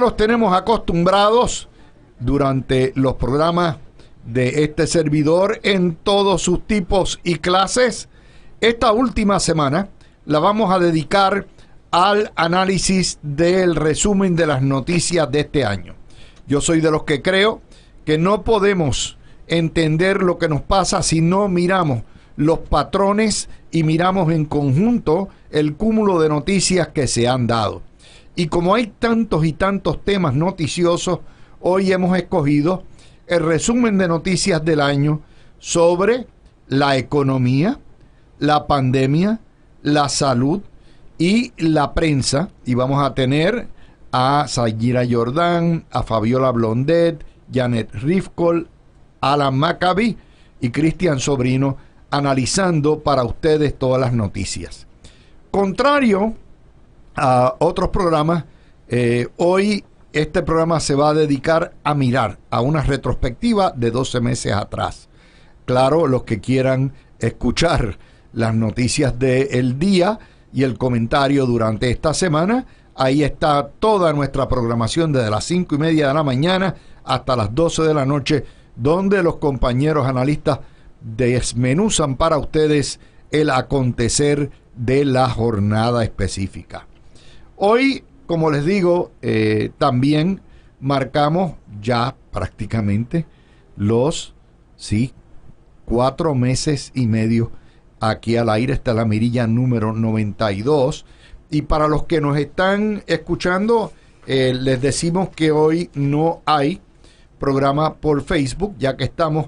los tenemos acostumbrados durante los programas de este servidor en todos sus tipos y clases. Esta última semana la vamos a dedicar al análisis del resumen de las noticias de este año. Yo soy de los que creo que no podemos entender lo que nos pasa si no miramos los patrones y miramos en conjunto el cúmulo de noticias que se han dado. Y como hay tantos y tantos temas noticiosos, hoy hemos escogido el resumen de noticias del año sobre la economía, la pandemia, la salud y la prensa. Y vamos a tener a Sayira Jordán, a Fabiola Blondet, Janet Rifkol, Alan Maccabi y Cristian Sobrino analizando para ustedes todas las noticias. Contrario a otros programas. Eh, hoy este programa se va a dedicar a mirar a una retrospectiva de 12 meses atrás. Claro, los que quieran escuchar las noticias del día y el comentario durante esta semana, ahí está toda nuestra programación desde las 5 y media de la mañana hasta las 12 de la noche, donde los compañeros analistas desmenuzan para ustedes el acontecer de la jornada específica. Hoy, como les digo, eh, también marcamos ya prácticamente los, sí, cuatro meses y medio. Aquí al aire está la mirilla número 92. Y para los que nos están escuchando, eh, les decimos que hoy no hay programa por Facebook, ya que estamos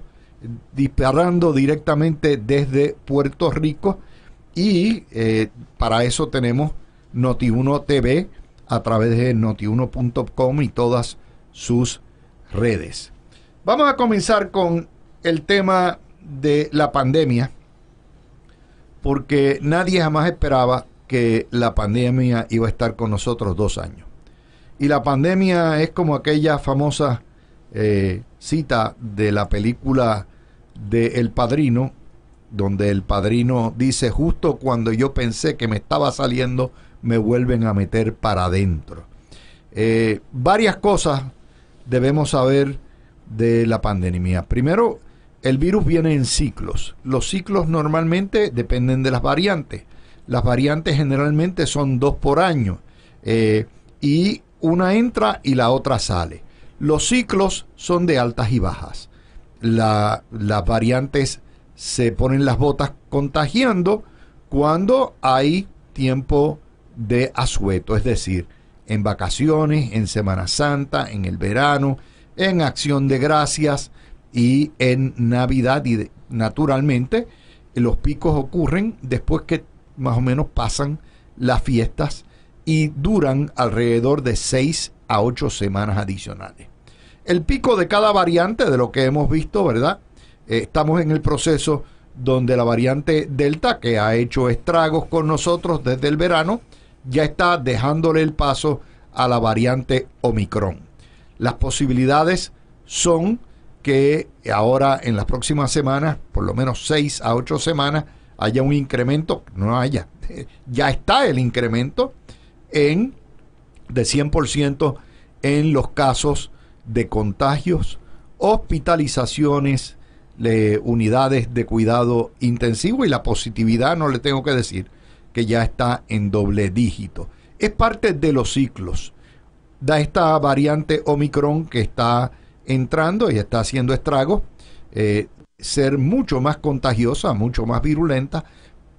disparando directamente desde Puerto Rico. Y eh, para eso tenemos noti TV a través de notiuno.com y todas sus redes. Vamos a comenzar con el tema de la pandemia, porque nadie jamás esperaba que la pandemia iba a estar con nosotros dos años. Y la pandemia es como aquella famosa eh, cita de la película de El Padrino, donde el padrino dice, justo cuando yo pensé que me estaba saliendo, me vuelven a meter para adentro. Eh, varias cosas debemos saber de la pandemia. Primero, el virus viene en ciclos. Los ciclos normalmente dependen de las variantes. Las variantes generalmente son dos por año. Eh, y una entra y la otra sale. Los ciclos son de altas y bajas. las variantes se ponen las botas contagiando cuando hay tiempo de asueto, es decir, en vacaciones, en Semana Santa, en el verano, en Acción de Gracias y en Navidad. Y naturalmente los picos ocurren después que más o menos pasan las fiestas y duran alrededor de 6 a 8 semanas adicionales. El pico de cada variante de lo que hemos visto, ¿verdad? Eh, estamos en el proceso donde la variante Delta, que ha hecho estragos con nosotros desde el verano, ya está dejándole el paso a la variante Omicron. Las posibilidades son que ahora en las próximas semanas, por lo menos seis a 8 semanas, haya un incremento, no haya, ya está el incremento en de 100% en los casos de contagios, hospitalizaciones, eh, unidades de cuidado intensivo y la positividad, no le tengo que decir, que ya está en doble dígito. Es parte de los ciclos. Da esta variante Omicron que está entrando y está haciendo estragos, eh, ser mucho más contagiosa, mucho más virulenta,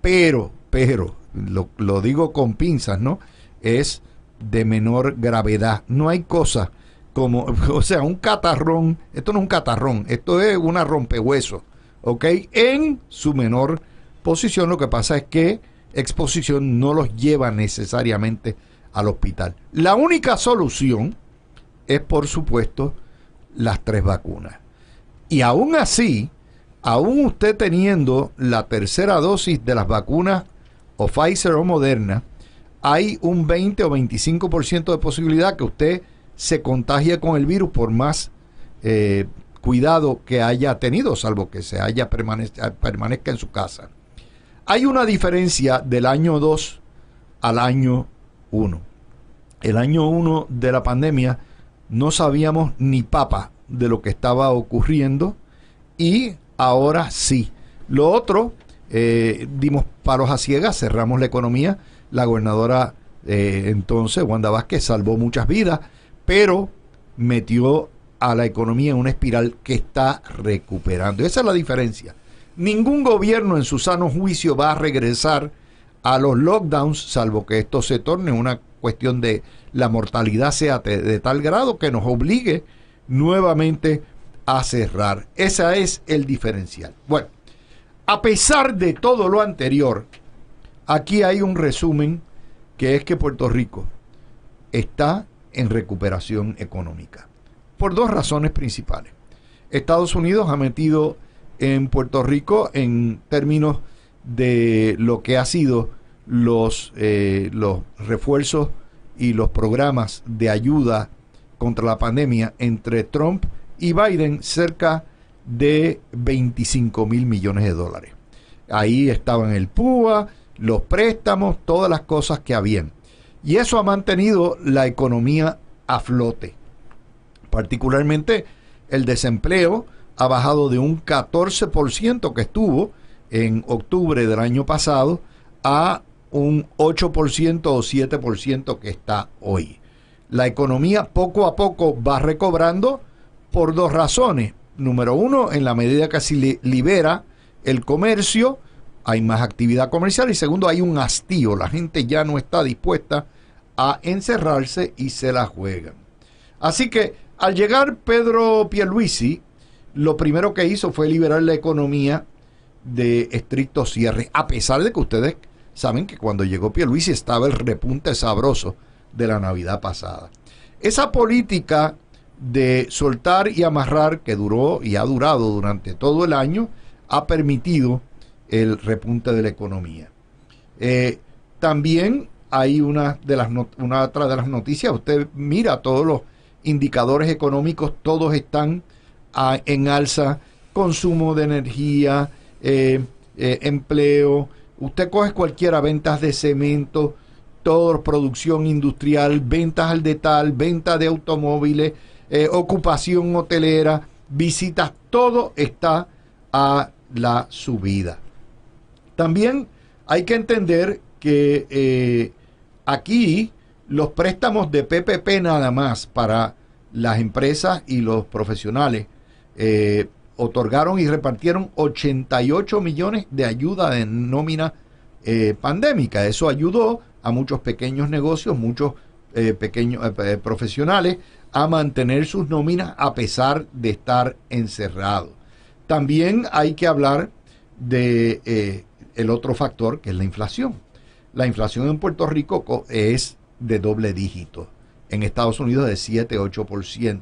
pero, pero, lo, lo digo con pinzas, ¿no? Es de menor gravedad. No hay cosa como, o sea, un catarrón, esto no es un catarrón, esto es una rompehueso, ¿ok? En su menor posición, lo que pasa es que exposición no los lleva necesariamente al hospital. La única solución es, por supuesto, las tres vacunas. Y aún así, aún usted teniendo la tercera dosis de las vacunas o Pfizer o Moderna, hay un 20 o 25% de posibilidad que usted se contagie con el virus por más eh, cuidado que haya tenido, salvo que se haya permanezca en su casa. Hay una diferencia del año 2 al año 1. El año 1 de la pandemia no sabíamos ni papa de lo que estaba ocurriendo y ahora sí. Lo otro, eh, dimos paros a ciegas, cerramos la economía. La gobernadora eh, entonces, Wanda Vázquez, salvó muchas vidas, pero metió a la economía en una espiral que está recuperando. Esa es la diferencia Ningún gobierno en su sano juicio va a regresar a los lockdowns, salvo que esto se torne una cuestión de la mortalidad sea de, tal grado que nos obligue nuevamente a cerrar. Ese es el diferencial. Bueno, a pesar de todo lo anterior, aquí hay un resumen que es que Puerto Rico está en recuperación económica. Por dos razones principales. Estados Unidos ha metido en Puerto Rico en términos de lo que ha sido los, eh, los refuerzos y los programas de ayuda contra la pandemia entre Trump y Biden cerca de 25 mil millones de dólares. Ahí estaban el PUA, los préstamos, todas las cosas que habían. Y eso ha mantenido la economía a flote. Particularmente el desempleo ha bajado de un 14% que estuvo en octubre del año pasado a un 8% o 7% que está hoy. La economía poco a poco va recobrando por dos razones. Número uno, en la medida que se libera el comercio, hay más actividad comercial. Y segundo, hay un hastío. La gente ya no está dispuesta a encerrarse y se la juegan. Así que al llegar Pedro Pierluisi lo primero que hizo fue liberar la economía de estricto cierre, a pesar de que ustedes saben que cuando llegó Pierluisi estaba el repunte sabroso de la Navidad pasada. Esa política de soltar y amarrar que duró y ha durado durante todo el año ha permitido el repunte de la economía. Eh, también hay una de las una de las noticias, usted mira todos los indicadores económicos, todos están en alza, consumo de energía, eh, eh, empleo. Usted coge cualquiera, ventas de cemento, todo, producción industrial, ventas al detal, venta de automóviles, eh, ocupación hotelera, visitas, todo está a la subida. También hay que entender que aquí los préstamos de PPP nada más para las empresas y los profesionales eh, otorgaron y repartieron 88 millones de ayuda de nómina eh, pandémica. Eso ayudó a muchos pequeños negocios, muchos eh, pequeños profesionales a mantener sus nóminas a pesar de estar encerrados. También hay que hablar de el otro factor que es la inflación. La inflación en Puerto Rico es de doble dígito. En Estados Unidos de 7-8%.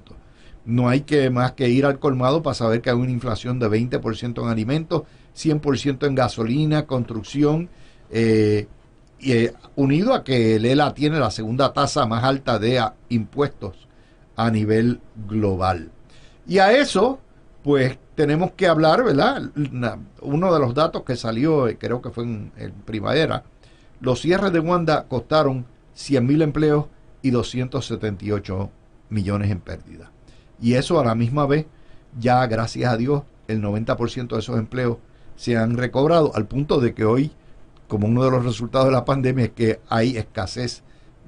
No hay que más que ir al colmado para saber que hay una inflación de 20% en alimentos, 100% en gasolina, construcción, eh, y, eh, unido a que el ELA tiene la segunda tasa más alta de ah, impuestos a nivel global. Y a eso, pues tenemos que hablar, ¿verdad? uno de los datos que salió, eh, creo que fue en, primavera, los cierres de Wanda costaron mil empleos y 278 millones en pérdida. Y eso a la misma vez, ya gracias a Dios, el 90% de esos empleos se han recobrado al punto de que hoy, como uno de los resultados de la pandemia, es que hay escasez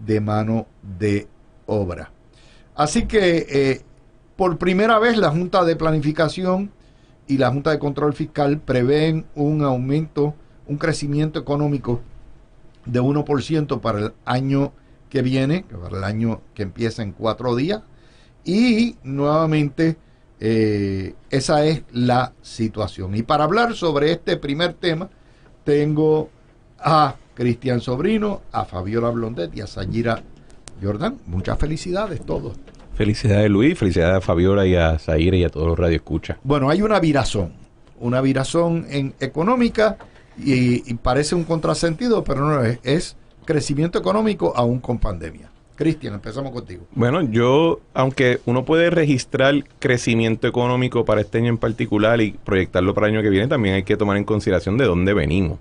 de mano de obra. Así que eh, por primera vez la Junta de Planificación y la Junta de Control Fiscal prevén un aumento, un crecimiento económico de 1% para el año que viene, para el año que empieza en cuatro días, y nuevamente, eh, esa es la situación. Y para hablar sobre este primer tema, tengo a Cristian Sobrino, a Fabiola Blondet y a Sayira Jordan. Muchas felicidades todos. Felicidades Luis, felicidades a Fabiola y a Sayira y a todos los Escucha. Bueno, hay una virazón, una virazón en económica y, y parece un contrasentido, pero no es, es crecimiento económico aún con pandemia. Cristian, empezamos contigo. Bueno, yo, aunque uno puede registrar crecimiento económico para este año en particular y proyectarlo para el año que viene, también hay que tomar en consideración de dónde venimos.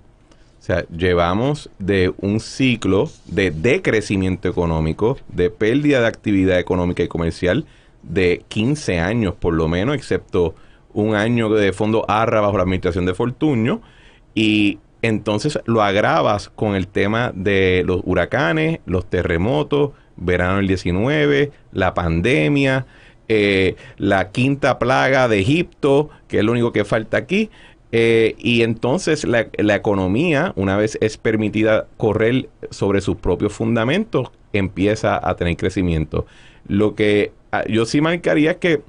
O sea, llevamos de un ciclo de decrecimiento económico, de pérdida de actividad económica y comercial de 15 años por lo menos, excepto un año de fondo ARRA bajo la administración de Fortuño. Y entonces lo agravas con el tema de los huracanes, los terremotos, verano del 19, la pandemia, eh, la quinta plaga de Egipto, que es lo único que falta aquí. Eh, y entonces la, la, economía, una vez es permitida correr sobre sus propios fundamentos, empieza a tener crecimiento. Lo que ah, yo sí marcaría es que,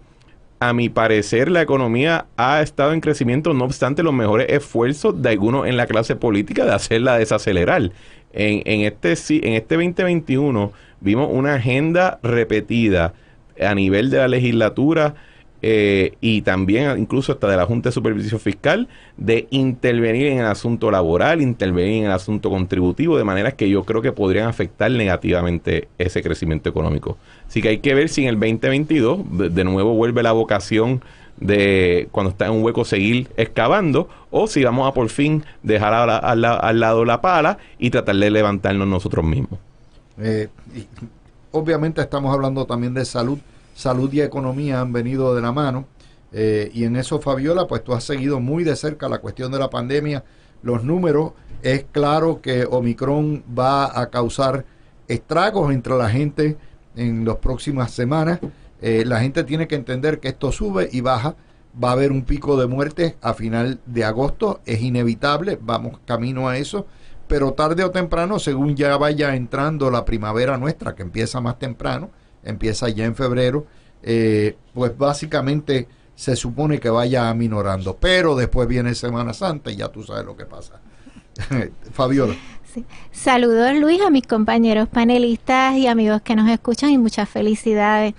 a mi parecer, la economía ha estado en crecimiento, no obstante los mejores esfuerzos de algunos en la clase política de hacerla desacelerar en, este, en este 2021 vimos una agenda repetida a nivel de la legislatura eh, y también incluso hasta de la Junta de Supervisión Fiscal de intervenir en el asunto laboral, intervenir en el asunto contributivo, de maneras que yo creo que podrían afectar negativamente ese crecimiento económico. Así que hay que ver si en el 2022 de nuevo vuelve la vocación de cuando está en un hueco seguir excavando o si vamos a por fin dejar al lado la pala y tratar de levantarnos nosotros mismos. Eh, obviamente estamos hablando también de salud. Salud y economía han venido de la mano. Eh, y en eso, Fabiola, pues tú has seguido muy de cerca la cuestión de la pandemia, los números. Es claro que Omicron va a causar estragos entre la gente en las próximas semanas. Eh, la gente tiene que entender que esto sube y baja. Va a haber un pico de muertes a final de agosto, es inevitable, vamos camino a eso, pero tarde o temprano, según ya vaya entrando la primavera nuestra, que empieza más temprano, empieza ya en febrero, eh, pues básicamente se supone que vaya aminorando, pero después viene Semana Santa y ya tú sabes lo que pasa. Fabiola. Saludos Luis a mis compañeros panelistas y amigos que nos escuchan y muchas felicidades.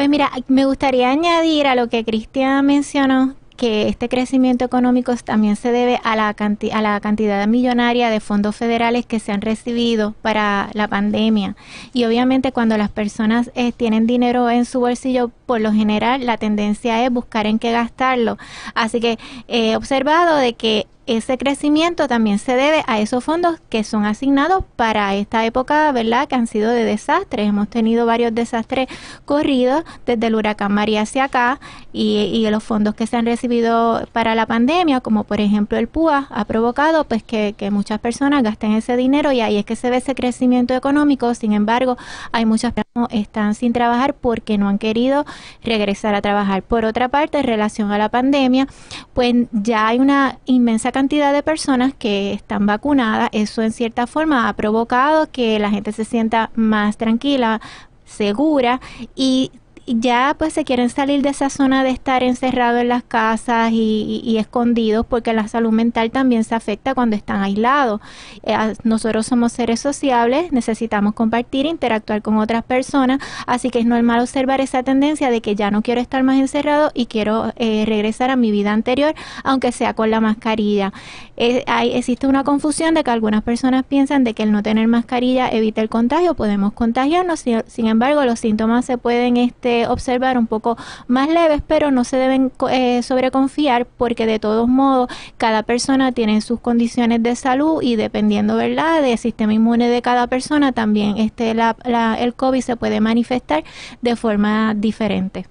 Pues mira, me gustaría añadir a lo que Cristian mencionó que este crecimiento económico también se debe a la, a la cantidad millonaria de fondos federales que se han recibido para la pandemia. Y obviamente cuando las personas eh, tienen dinero en su bolsillo, por lo general la tendencia es buscar en qué gastarlo. Así que eh, he observado de que ese crecimiento también se debe a esos fondos que son asignados para esta época, ¿verdad? Que han sido de desastres. Hemos tenido varios desastres corridos desde el huracán María hacia acá y, los fondos que se han recibido para la pandemia, como por ejemplo el PUA, ha provocado pues que, que muchas personas gasten ese dinero y ahí es que se ve ese crecimiento económico. Sin embargo, hay muchas personas que están sin trabajar porque no han querido regresar a trabajar. Por otra parte, en relación a la pandemia, pues ya hay una inmensa cantidad cantidad de personas que están vacunadas, eso en cierta forma ha provocado que la gente se sienta más tranquila, segura y ya pues se quieren salir de esa zona de estar encerrado en las casas y, escondidos porque la salud mental también se afecta cuando están aislados. Eh, nosotros somos seres sociables, necesitamos compartir, interactuar con otras personas, así que es normal observar esa tendencia de que ya no quiero estar más encerrado y quiero eh, regresar a mi vida anterior, aunque sea con la mascarilla. existe una confusión de que algunas personas piensan de que el no tener mascarilla evita el contagio, podemos contagiarnos, sin embargo los síntomas se pueden este, observar un poco más leves, pero no se deben eh, sobreconfiar porque de todos modos cada persona tiene sus condiciones de salud y dependiendo, ¿verdad?, del sistema inmune de cada persona, también este, el COVID se puede manifestar de forma diferente.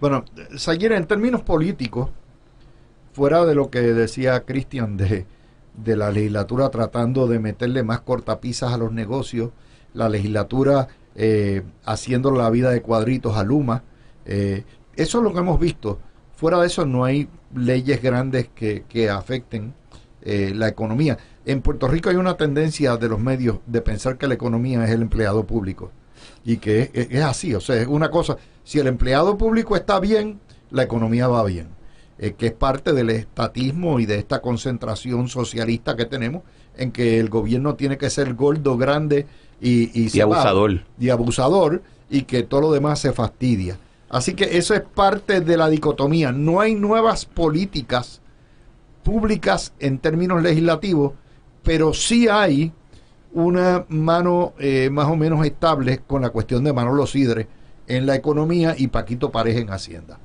Bueno, Sayera, en términos políticos, fuera de lo que decía Cristian de, de la legislatura tratando de meterle más cortapisas a los negocios, la legislatura eh, haciendo la vida de cuadritos a Luma. Eh, eso es lo que hemos visto. Fuera de eso no hay leyes grandes que, afecten eh, la economía. En Puerto Rico hay una tendencia de los medios de pensar que la economía es el empleado público y que es, así. O sea, es una cosa, si el empleado público está bien, la economía va bien. que es parte del estatismo y de esta concentración socialista que tenemos, en que el gobierno tiene que ser gordo, grande, y, abusador. y abusador y que todo lo demás se fastidia. Así que eso es parte de la dicotomía. No hay nuevas políticas públicas en términos legislativos, pero sí hay una mano eh, más o menos estable con la cuestión de Manolo Sidre en la economía y Paquito Pareja en Hacienda.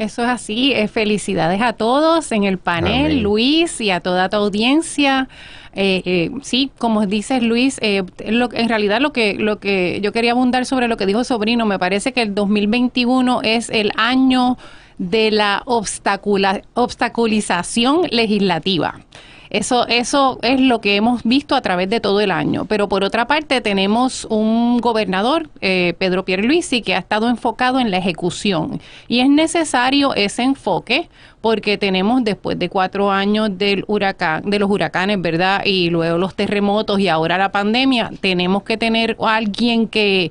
Eso es así. Eh, felicidades a todos en el panel, Luis, y a toda tu audiencia. Eh, eh, sí, como dices Luis, eh, en realidad lo que, lo que yo quería abundar sobre lo que dijo Sobrino, me parece que el 2021 es el año de la obstaculización legislativa. Eso, eso es lo que hemos visto a través de todo el año. Pero por otra parte tenemos un gobernador, eh, Pedro Pierluisi, que ha estado enfocado en la ejecución. Y es necesario ese enfoque porque tenemos después de cuatro años del huracán, de los huracanes, ¿verdad? Y luego los terremotos y ahora la pandemia, tenemos que tener alguien que,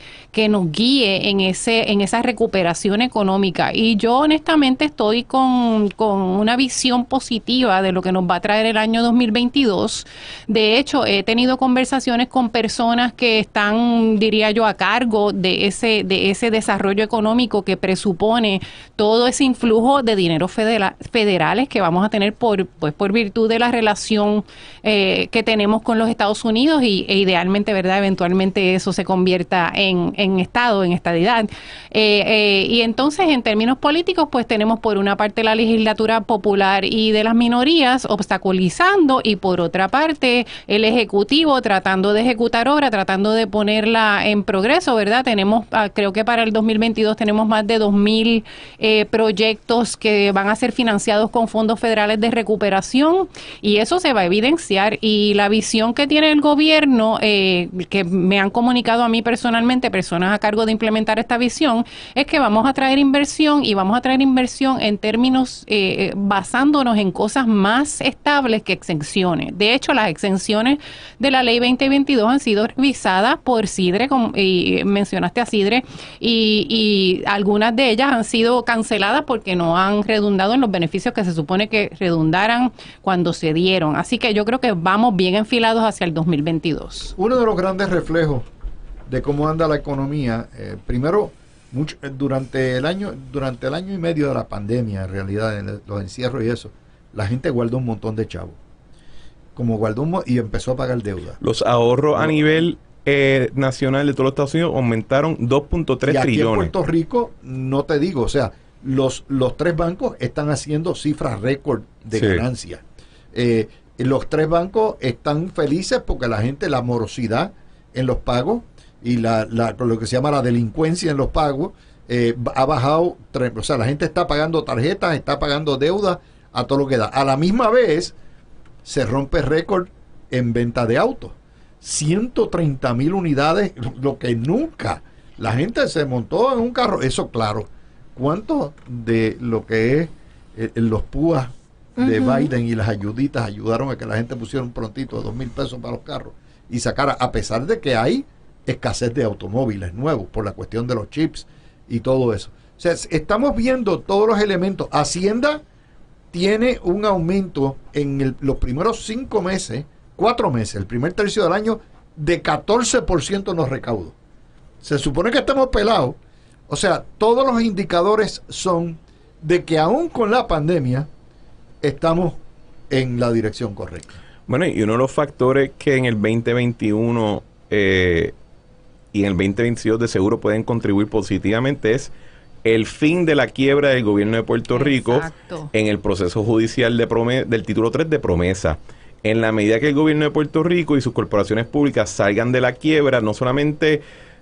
nos guíe en ese, en esa recuperación económica. Y yo honestamente estoy con, una visión positiva de lo que nos va a traer el año 2022. De hecho, he tenido conversaciones con personas que están, diría yo, a cargo de ese, de ese desarrollo económico que presupone todo ese influjo de dinero federal, federales que vamos a tener por, pues, por virtud de la relación eh, que tenemos con los Estados Unidos y, e idealmente, ¿verdad? Eventualmente eso se convierta en, en Estado, en estadidad. Eh, eh, y entonces, en términos políticos, pues tenemos por una parte la legislatura popular y de las minorías obstaculizando y por otra parte el Ejecutivo tratando de ejecutar obra, tratando de ponerla en progreso, ¿verdad? Tenemos, ah, creo que para el 2022 tenemos más de 2.000 proyectos que van a ser financiados financiados con fondos federales de recuperación y eso se va a evidenciar. Y la visión que tiene el gobierno, eh, que me han comunicado a mí personalmente, personas a cargo de implementar esta visión, es que vamos a traer inversión y vamos a traer inversión en términos eh, eh, basándonos en cosas más estables que exenciones. De hecho, las exenciones de la ley 2022 han sido revisadas por Cidre, como, mencionaste a Cidre, y, y algunas de ellas han sido canceladas porque no han redundado en los beneficios beneficios que se supone que redundaran cuando se dieron. Así que yo creo que vamos bien enfilados hacia el 2022. Uno de los grandes reflejos de cómo anda la economía, eh, primero, mucho, eh, durante el año durante el año y medio de la pandemia en realidad en los encierros y eso la gente guardó un montón de chavos como guardó y empezó a pagar deuda los ahorros a nivel eh, nacional de todos los Estados Unidos aumentaron 2.3 trillones y en Puerto Rico no te digo o sea los, los tres bancos están haciendo cifras récord de ganancia. ganancias. Eh, los tres bancos están felices porque la gente, la morosidad en los pagos y la, lo que se llama la delincuencia en los pagos eh, ha bajado. O sea, la gente está pagando tarjetas, está pagando deuda a todo lo que da. A la misma vez, se rompe récord en venta de autos. 130 mil unidades, lo que nunca. La gente se montó en un carro, eso claro cuánto de lo que es eh, eh, los púas de Biden y las ayuditas ayudaron a que la gente pusiera un prontito de dos mil pesos para los carros y sacara, a pesar de que hay escasez de automóviles nuevos por la cuestión de los chips y todo eso. O sea, estamos viendo todos los elementos. Hacienda tiene un aumento en los primeros cinco meses, cuatro meses, el primer tercio del año, de 14% en los recaudos. Se supone que estamos pelados o sea, todos los indicadores son de que aún con la pandemia estamos en la dirección correcta. Bueno, y uno de los factores que en el 2021 eh, y en el 2022 de seguro pueden contribuir positivamente es el fin de la quiebra del gobierno de Puerto Rico en el proceso judicial del título 3 de promesa. En la medida que el gobierno de Puerto Rico y sus corporaciones públicas salgan de la quiebra, no solamente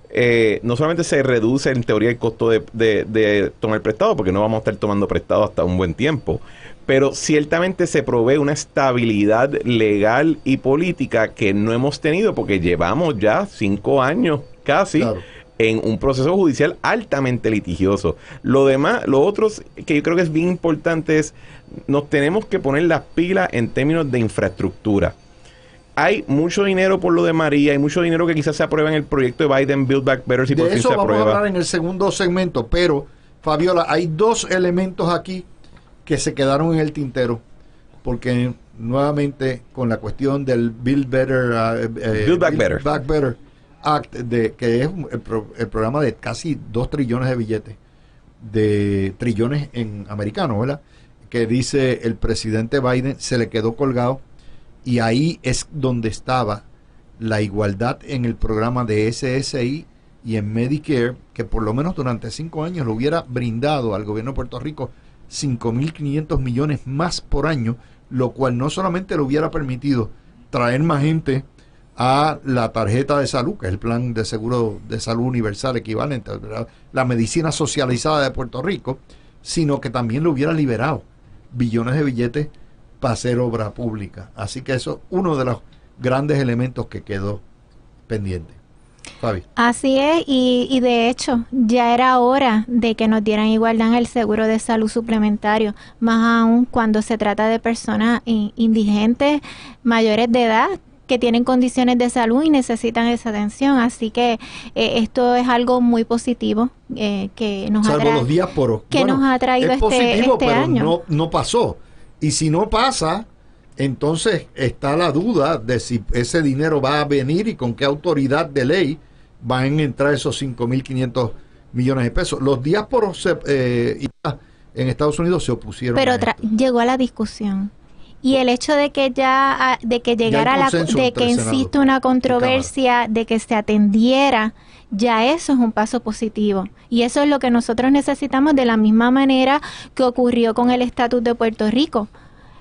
eh, no solamente se reduce en teoría el costo de, tomar prestado, porque no vamos a estar tomando prestado hasta un buen tiempo, pero ciertamente se provee una estabilidad legal y política que no hemos tenido porque llevamos ya cinco años casi. en un proceso judicial altamente litigioso. Lo demás, lo otro que yo creo que es bien importante es, nos tenemos que poner las pilas en términos de infraestructura hay mucho dinero por lo de María, hay mucho dinero que quizás se aprueba en el proyecto de Biden Build Back Better si por eso vamos a hablar en el segundo segmento, pero Fabiola, hay dos elementos aquí que se quedaron en el tintero, porque nuevamente con la cuestión del Build ah, eh, eh, Back, Better. Act, de, que es el, programa de casi dos trillones de billetes, de trillones en americanos, ¿verdad? Que dice el presidente Biden se le quedó colgado y ahí es donde estaba la igualdad en el programa de SSI y en Medicare, que por lo menos durante cinco años lo hubiera brindado al gobierno de Puerto Rico 5.500 millones más por año, lo cual no solamente le hubiera permitido traer más gente a la tarjeta de salud, que es el plan de seguro de salud universal equivalente, a la medicina socializada de Puerto Rico, sino que también lo hubiera liberado billones de billetes para hacer obra pública. Así que eso es uno de los grandes elementos que quedó pendiente. Fabi. Así es, y, de hecho ya era hora de que nos dieran igualdad en el seguro de salud suplementario, más aún cuando se trata de personas indigentes mayores de edad que tienen condiciones de salud y necesitan esa atención. Así que eh, esto es algo muy positivo eh, que nos ha traído, los días que nos ha traído este, este año. no pasó. Y si no pasa, entonces está la duda de si ese dinero va a venir y con qué autoridad de ley van a entrar esos 5.500 millones de pesos. Los diásporos eh, en Estados Unidos se opusieron. Pero llegó a la discusión y el hecho de que ya ah, de que llegara la de que existe una controversia de que se atendiera ya eso es un paso positivo. Y eso es lo que nosotros necesitamos de la misma manera que ocurrió con el estatus de Puerto Rico.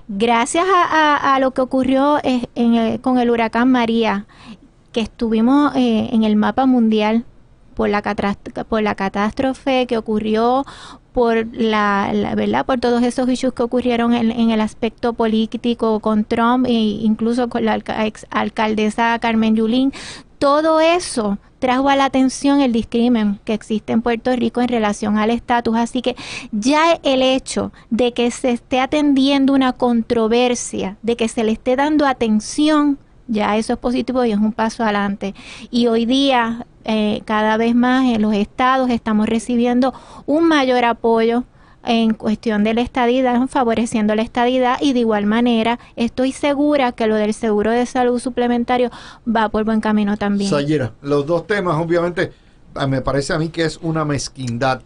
Gracias a, lo que ocurrió con el huracán María, que estuvimos eh, en el mapa mundial por la, por la catástrofe que ocurrió, por la, verdad por todos esos issues que ocurrieron en, el aspecto político con Trump e incluso con la ex alcaldesa Carmen Yulín todo eso trajo a la atención el discrimen que existe en Puerto Rico en relación al estatus. Así que ya el hecho de que se esté atendiendo una controversia, de que se le esté dando atención, ya eso es positivo y es un paso adelante. Y hoy día, eh, cada vez más en los estados, estamos recibiendo un mayor apoyo en cuestión de la estadidad, favoreciendo la estadidad y de igual manera estoy segura que lo del seguro de salud suplementario va por buen camino también. Sayera, los dos temas obviamente me parece a mí que es una mezquindad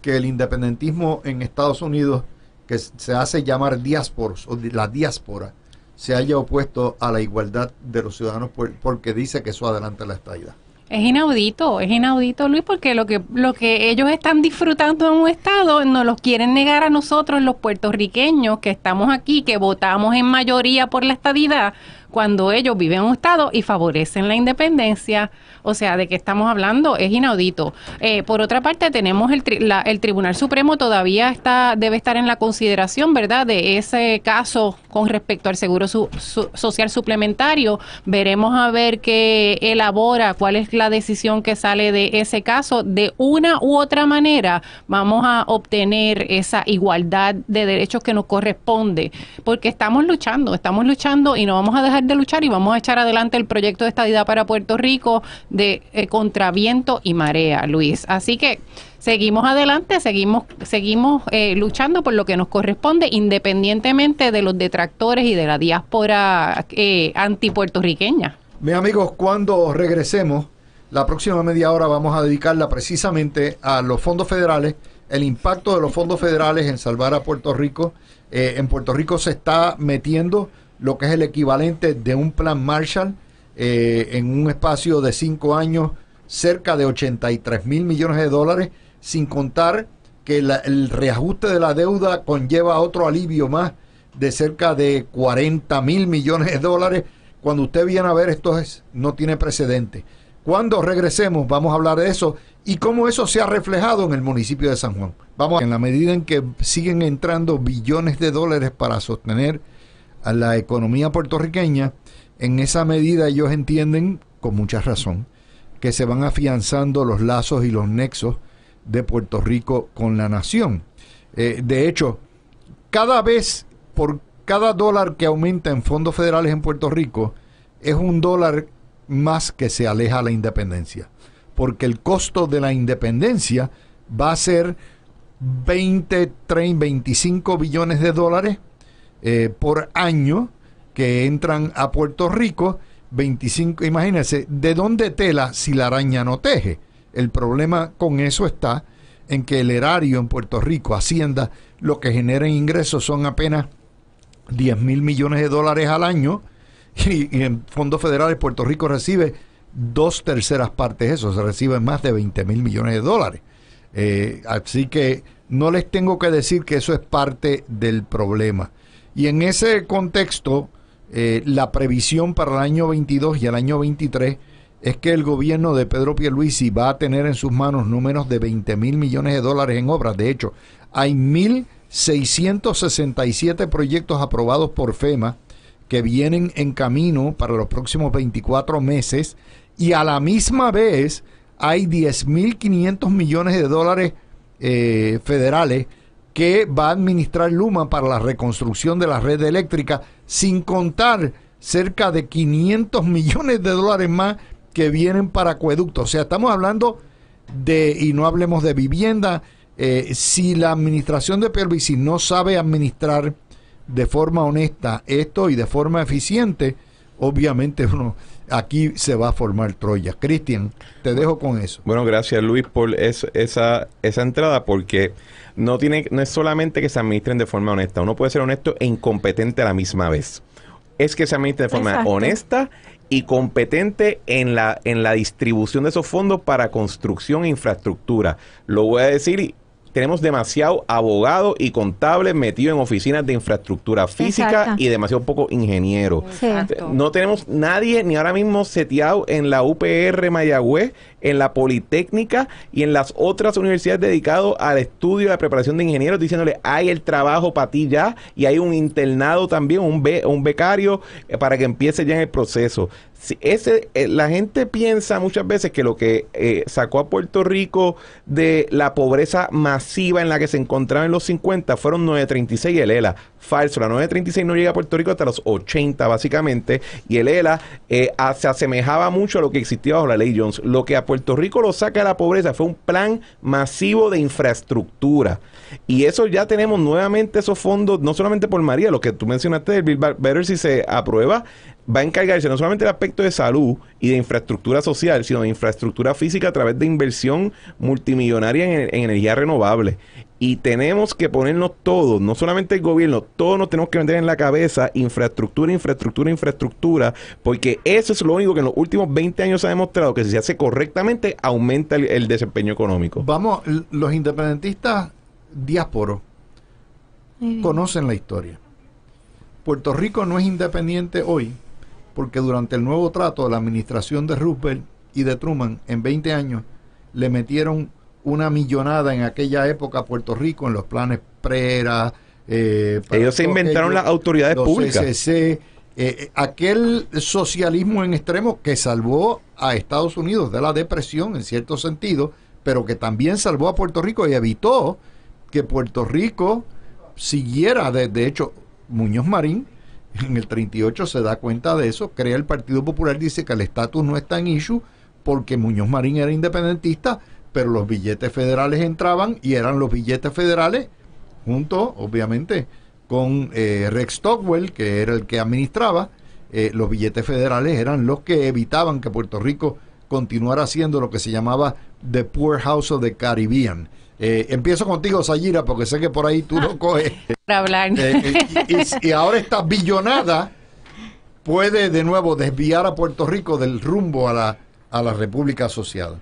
que el independentismo en Estados Unidos, que se hace llamar diásporos o la diáspora, se haya opuesto a la igualdad de los ciudadanos porque dice que eso adelanta la estadidad. Es inaudito, es inaudito Luis, porque lo que, lo que ellos están disfrutando en un estado no los quieren negar a nosotros los puertorriqueños que estamos aquí, que votamos en mayoría por la estadidad, cuando ellos viven en un estado y favorecen la independencia. O sea, ¿de qué estamos hablando? Es inaudito. Eh, por otra parte, tenemos el, Tribunal Supremo todavía está debe estar en la consideración, ¿verdad?, de ese caso con respecto al Seguro Social Suplementario. Veremos a ver qué elabora, cuál es la decisión que sale de ese caso. De una u otra manera, vamos a obtener esa igualdad de derechos que nos corresponde, porque estamos luchando, estamos luchando y no vamos a dejar de luchar y vamos a echar adelante el proyecto de estadidad para Puerto Rico de eh, contraviento y marea, Luis. Así que seguimos adelante, seguimos, seguimos eh, luchando por lo que nos corresponde, independientemente de los detractores y de la diáspora eh, antipuertorriqueña. Mis amigos, cuando regresemos, la próxima media hora vamos a dedicarla precisamente a los fondos federales, el impacto de los fondos federales en salvar a Puerto Rico. en Puerto Rico se está metiendo lo que es el equivalente de un plan Marshall eh, en un espacio de cinco años, cerca de 83 mil millones de dólares, sin contar que el reajuste de la deuda conlleva otro alivio más de cerca de 40 mil millones de dólares. Cuando usted viene a ver, esto es, no tiene precedente. Cuando regresemos, vamos a hablar de eso y cómo eso se ha reflejado en el municipio de San Juan. Vamos, en la medida en que siguen entrando billones de dólares para sostener a la economía puertorriqueña, en esa medida ellos entienden, con mucha razón, que se van afianzando los lazos y los nexos de Puerto Rico con la nación. Eh, de hecho, cada vez, por cada dólar que aumenta en fondos federales en Puerto Rico, es un dólar más que se aleja a la independencia, porque el costo de la independencia va a ser 20, 30, 25 billones de dólares eh, por año que entran a Puerto Rico. 25, imagínense, ¿de dónde tela si la araña no teje? El problema con eso está en que el erario en Puerto Rico, Hacienda, lo que genera ingresos son apenas 10 mil millones de dólares al año y, en fondos federales Puerto Rico recibe dos terceras partes de eso, se reciben más de 20 mil millones de dólares. Eh, así que no les tengo que decir que eso es parte del problema. Y en ese contexto, eh, la previsión para el año 22 y el año 23 es que el gobierno de Pedro Pierluisi va a tener en sus manos no menos de 20 mil millones de dólares en obras. De hecho, hay 1.667 proyectos aprobados por FEMA que vienen en camino para los próximos 24 meses y a la misma vez hay 10.500 millones de dólares eh, federales que va a administrar Luma para la reconstrucción de la red eléctrica, sin contar cerca de 500 millones de dólares más que vienen para acueductos. O sea, estamos hablando de, y no hablemos de vivienda, eh, si la administración de si no sabe administrar de forma honesta esto y de forma eficiente, obviamente uno aquí se va a formar Troya. Cristian, te dejo con eso. Bueno, gracias Luis por esa, esa entrada porque no, tiene, no es solamente que se administren de forma honesta, uno puede ser honesto e incompetente a la misma vez. Es que se administren de forma honesta y competente en la, en la distribución de esos fondos para construcción e infraestructura. Lo voy a decir tenemos demasiado abogado y contable metido en oficinas de infraestructura física y demasiado poco ingeniero. No tenemos nadie ni ahora mismo seteado en la UPR Mayagüez, en la Politécnica y en las otras universidades dedicadas al estudio y la preparación de ingenieros, diciéndole hay el trabajo para ti ya y hay un internado también, un, becario eh, para que empiece ya en el proceso ese, eh, la gente piensa muchas veces que lo que eh, sacó a Puerto Rico de la pobreza masiva en la que se encontraba en los 50 fueron 936 y el ELA. Falso, la 936 no llega a Puerto Rico hasta los 80 básicamente y el ELA eh, se asemejaba mucho a lo que existía bajo la ley Jones. Lo que a Puerto Rico lo saca de la pobreza fue un plan masivo de infraestructura. Y eso ya tenemos nuevamente esos fondos, no solamente por María, lo que tú mencionaste del Bill Better si se aprueba, va a encargarse no solamente del aspecto de salud y de infraestructura social, sino de infraestructura física a través de inversión multimillonaria en, energía renovable. Y tenemos que ponernos todos, no solamente el gobierno, todos nos tenemos que meter en la cabeza infraestructura, infraestructura, infraestructura, porque eso es lo único que en los últimos 20 años se ha demostrado que si se hace correctamente aumenta el desempeño económico. Vamos, los independentistas diásporos conocen la historia. Puerto Rico no es independiente hoy porque durante el nuevo trato de la administración de Roosevelt y de Truman en 20 años le metieron una millonada en aquella época a Puerto Rico en los planes PRERA. Eh, ellos se inventaron las autoridades públicas. Eh, eh, aquel socialismo en extremo que salvó a Estados Unidos de la depresión en cierto sentido, pero que también salvó a Puerto Rico y evitó que Puerto Rico siguiera, de, de hecho, Muñoz Marín en el 38 se da cuenta de eso, crea el Partido Popular, dice que el estatus no está en issue porque Muñoz Marín era independentista, pero los billetes federales entraban y eran los billetes federales junto, obviamente, con eh, Rex Stockwell, que era el que administraba, eh, los billetes federales eran los que evitaban que Puerto Rico continuara haciendo lo que se llamaba The Poor House of the Caribbean eh, empiezo contigo, Sayira, porque sé que por ahí tú no ah, coges. Eh, eh, y, ahora esta billonada puede de nuevo desviar a Puerto Rico del rumbo a la, a la República Social.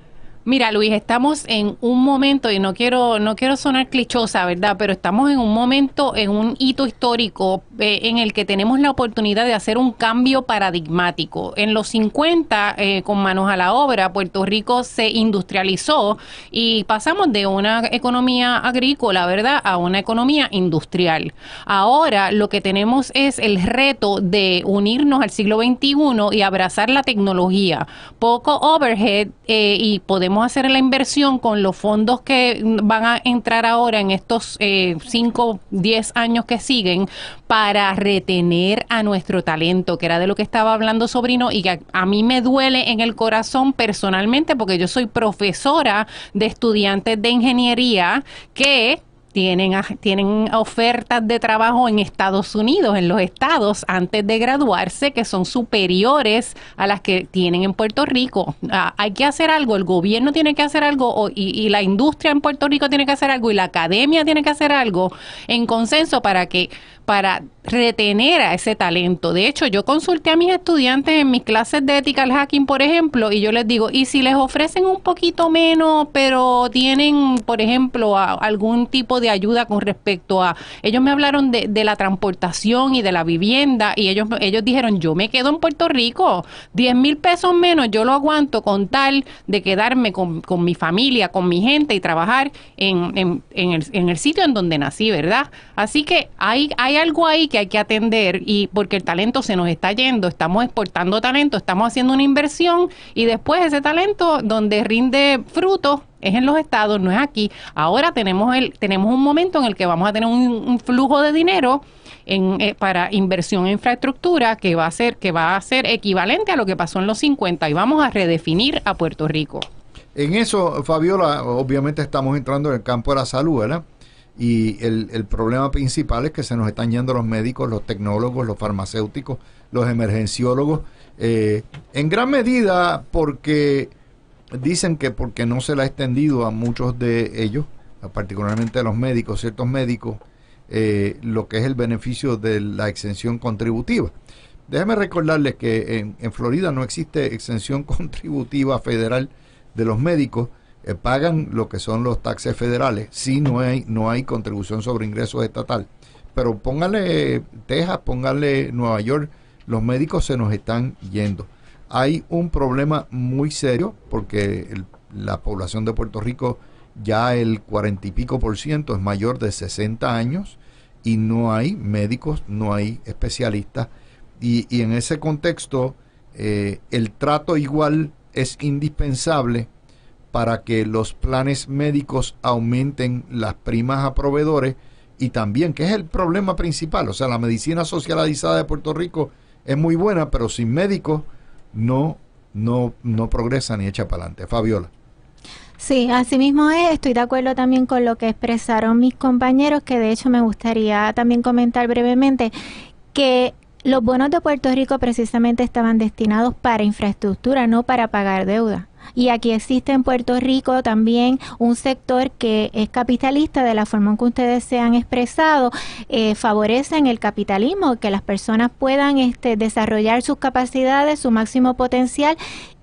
Mira, Luis, estamos en un momento, y no quiero, no quiero sonar clichosa, ¿verdad? Pero estamos en un momento, en un hito histórico eh, en el que tenemos la oportunidad de hacer un cambio paradigmático. En los 50, eh, con manos a la obra, Puerto Rico se industrializó y pasamos de una economía agrícola, ¿verdad?, a una economía industrial. Ahora lo que tenemos es el reto de unirnos al siglo XXI y abrazar la tecnología. Poco overhead eh, y podemos hacer la inversión con los fondos que van a entrar ahora en estos 5, eh, diez 10 años que siguen para retener a nuestro talento, que era de lo que estaba hablando Sobrino y que a mí me duele en el corazón personalmente porque yo soy profesora de estudiantes de ingeniería que tienen, tienen ofertas de trabajo en Estados Unidos, en los estados, antes de graduarse, que son superiores a las que tienen en Puerto Rico. Ah, hay que hacer algo, el gobierno tiene que hacer algo, y, la industria en Puerto Rico tiene que hacer algo, y la academia tiene que hacer algo en consenso para que para retener a ese talento. De hecho, yo consulté a mis estudiantes en mis clases de ética al hacking, por ejemplo, y yo les digo, y si les ofrecen un poquito menos, pero tienen, por ejemplo, algún tipo de de ayuda con respecto a, ellos me hablaron de, la transportación y de la vivienda y ellos, ellos dijeron, yo me quedo en Puerto Rico, 10 mil pesos menos, yo lo aguanto con tal de quedarme con, mi familia, con mi gente y trabajar en, en, el, en el sitio en donde nací, ¿verdad? Así que hay, hay algo ahí que hay que atender y porque el talento se nos está yendo, estamos exportando talento, estamos haciendo una inversión y después ese talento donde rinde frutos es en los estados, no es aquí. Ahora tenemos, el, tenemos un momento en el que vamos a tener un, flujo de dinero eh, para inversión en infraestructura que va, a ser, que va a ser equivalente a lo que pasó en los 50 y vamos a redefinir a Puerto Rico. En eso, Fabiola, obviamente estamos entrando en el campo de la salud, ¿verdad? Y el, problema principal es que se nos están yendo los médicos, los tecnólogos, los farmacéuticos, los emergenciólogos, eh, en gran medida porque Dicen que porque no se la ha extendido a muchos de ellos, particularmente a los médicos, ciertos médicos, eh, lo que es el beneficio de la exención contributiva. Déjenme recordarles que en, Florida no existe exención contributiva federal de los médicos. Eh, pagan lo que son los taxes federales. Sí, no hay, no hay contribución sobre ingresos estatal. Pero póngale Texas, póngale Nueva York, los médicos se nos están yendo. Hay un problema muy serio porque la población de Puerto Rico ya el cuarenta y pico por ciento es mayor de 60 años y no hay médicos, no hay especialistas. Y, en ese contexto, eh, el trato igual es indispensable para que los planes médicos aumenten las primas a proveedores y también, que es el problema principal, o sea, la medicina socializada de Puerto Rico es muy buena, pero sin médicos no, no, no progresa ni echa para adelante. Fabiola. Sí, así mismo es. Estoy de acuerdo también con lo que expresaron mis compañeros, que de hecho me gustaría también comentar brevemente que los bonos de Puerto Rico precisamente estaban destinados para infraestructura, no para pagar deuda. Y aquí existe en Puerto Rico también un sector que es capitalista, de la forma en que ustedes se han expresado, eh, favorecen el capitalismo, que las personas puedan este, desarrollar sus capacidades, su máximo potencial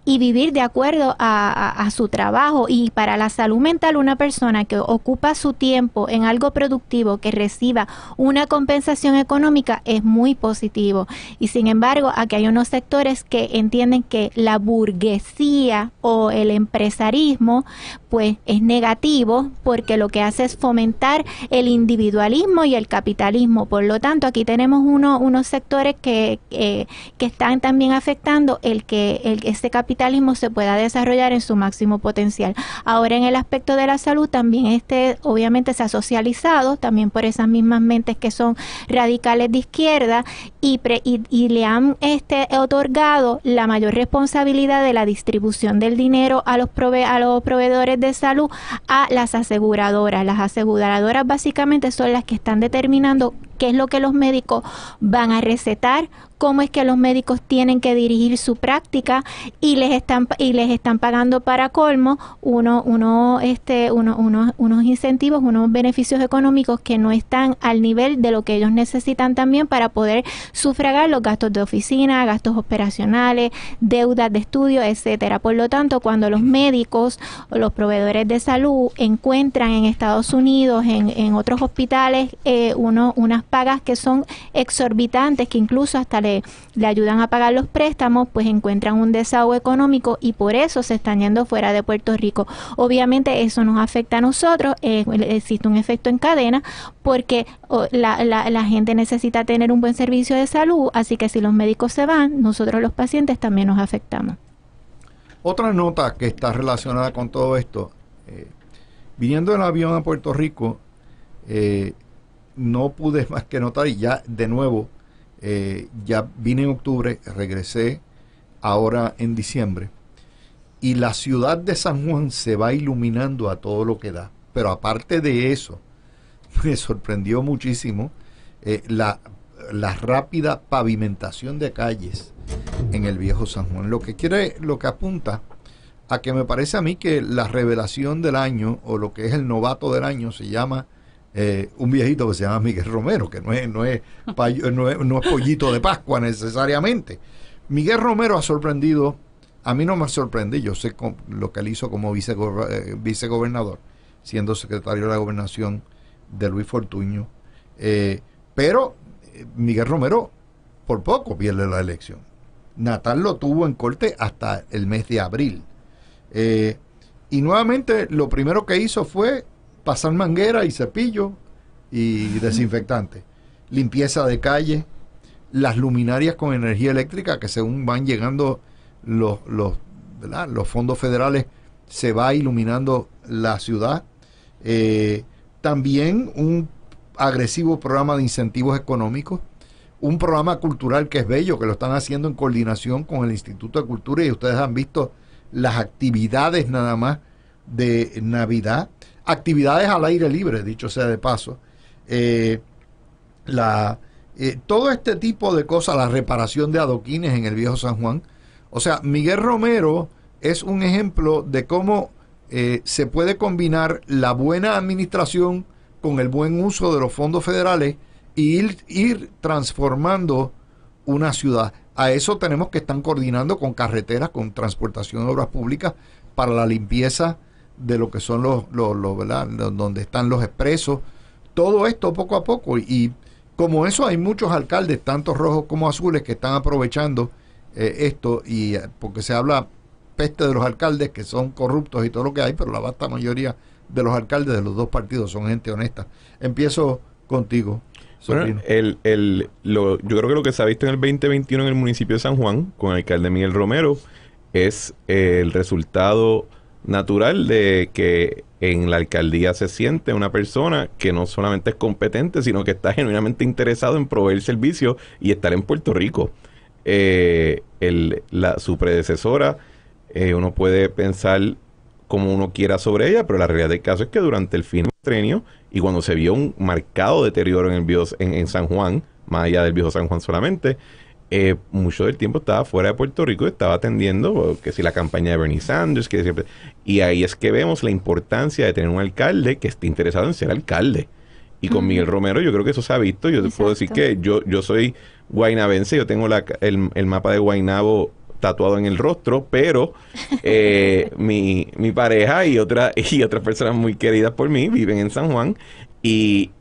y vivir de acuerdo a, su trabajo. Y para la salud mental, una persona que ocupa su tiempo en algo productivo, que reciba una compensación económica, es muy positivo. Y sin embargo, aquí hay unos sectores que entienden que la burguesía o el empresarismo, pues es negativo porque lo que hace es fomentar el individualismo y el capitalismo. Por lo tanto, aquí tenemos unos sectores eh, que, están también afectando el que el, ese capitalismo se pueda desarrollar en su máximo potencial. Ahora, en el aspecto de la salud, también este obviamente se ha socializado, también por esas mismas mentes que son radicales de izquierda y, pre, y, le han este, otorgado la mayor responsabilidad de la distribución del dinero a los, a los proveedores de salud, a las aseguradoras. Las aseguradoras básicamente son las que están determinando qué es lo que los médicos van a recetar, cómo es que los médicos tienen que dirigir su práctica y les están y les están pagando para colmo uno, uno, este, uno, unos, incentivos, unos beneficios económicos que no están al nivel de lo que ellos necesitan también para poder sufragar los gastos de oficina, gastos operacionales, deudas de estudio, etcétera. Por lo tanto, cuando los médicos o los proveedores de salud encuentran en Estados Unidos, en, en otros hospitales, eh, uno, unas pagas que son exorbitantes, que incluso hasta le, le ayudan a pagar los préstamos, pues encuentran un desahogo económico y por eso se están yendo fuera de Puerto Rico. Obviamente eso nos afecta a nosotros, eh, existe un efecto en cadena porque la, gente necesita tener un buen servicio de salud, así que si los médicos se van, nosotros los pacientes también nos afectamos. Otra nota que está relacionada con todo esto, eh, viniendo del avión a Puerto Rico, eh, no pude más que notar, y ya de nuevo, eh, ya vine en octubre, regresé ahora en diciembre, y la ciudad de San Juan se va iluminando a todo lo que da. Pero aparte de eso, me sorprendió muchísimo eh, la, la, rápida pavimentación de calles en el viejo San Juan, lo que quiere, lo que apunta a que me parece a mí que la revelación del año o lo que es el novato del año se llama eh, un viejito que se llama Miguel Romero, que no es, no es, no, es, pollito de Pascua necesariamente. Miguel Romero ha sorprendido, a mí no me sorprende, yo sé lo que él hizo como eh, vicegobernador, siendo secretario de la gobernación de Luis Fortuño, eh, pero Miguel Romero por poco pierde la elección. Natal lo tuvo en corte hasta el mes de abril. y nuevamente lo primero que hizo fue pasar manguera y cepillo y desinfectante, limpieza de calle, las luminarias con energía eléctrica que según van llegando los, los, fondos federales se va iluminando la ciudad. Eh, también un agresivo programa de incentivos económicos, un programa cultural que es bello, que lo están haciendo en coordinación con el Instituto de Cultura y ustedes han visto las actividades nada más de Navidad actividades al aire libre, dicho sea de paso. Eh, la, eh, todo este tipo de cosas, la reparación de adoquines en el viejo San Juan. O sea, Miguel Romero es un ejemplo de cómo eh, se puede combinar la buena administración con el buen uso de los fondos federales y ir, ir transformando una ciudad. A eso tenemos que estar coordinando con carreteras, con transportación de obras públicas para la limpieza de lo que son los, los, los donde están los expresos, todo esto poco a poco. Y como eso hay muchos alcaldes, tanto rojos como azules, que están aprovechando eh, esto, y eh, porque se habla peste de los alcaldes que son corruptos y todo lo que hay, pero la vasta mayoría de los alcaldes de los dos partidos son gente honesta. Empiezo contigo. el, el, yo creo que lo que se ha visto en el 2021 en el municipio de San Juan, con el alcalde Miguel Romero, es eh, el resultado natural de que en la alcaldía se siente una persona que no solamente es competente, sino que está genuinamente interesado en proveer servicio y estar en Puerto Rico. Eh, la, su predecesora, eh, uno puede pensar como uno quiera sobre ella, pero la realidad del caso es que durante el fin del trenio y cuando se vio un marcado deterioro en el en, en San Juan, más allá del viejo San Juan solamente, eh, mucho del tiempo estaba fuera de Puerto Rico y estaba atendiendo que si la campaña de Bernie Sanders, que siempre... Y ahí es que vemos la importancia de tener un alcalde que esté interesado en ser alcalde. Y con Miguel Romero yo creo que eso se ha visto. Yo puedo decir que yo, yo soy guainabense, yo tengo el, mapa de Guainabo tatuado en el rostro, pero eh, mi, mi, pareja y, otra, y otras personas muy queridas por mí viven en San Juan y,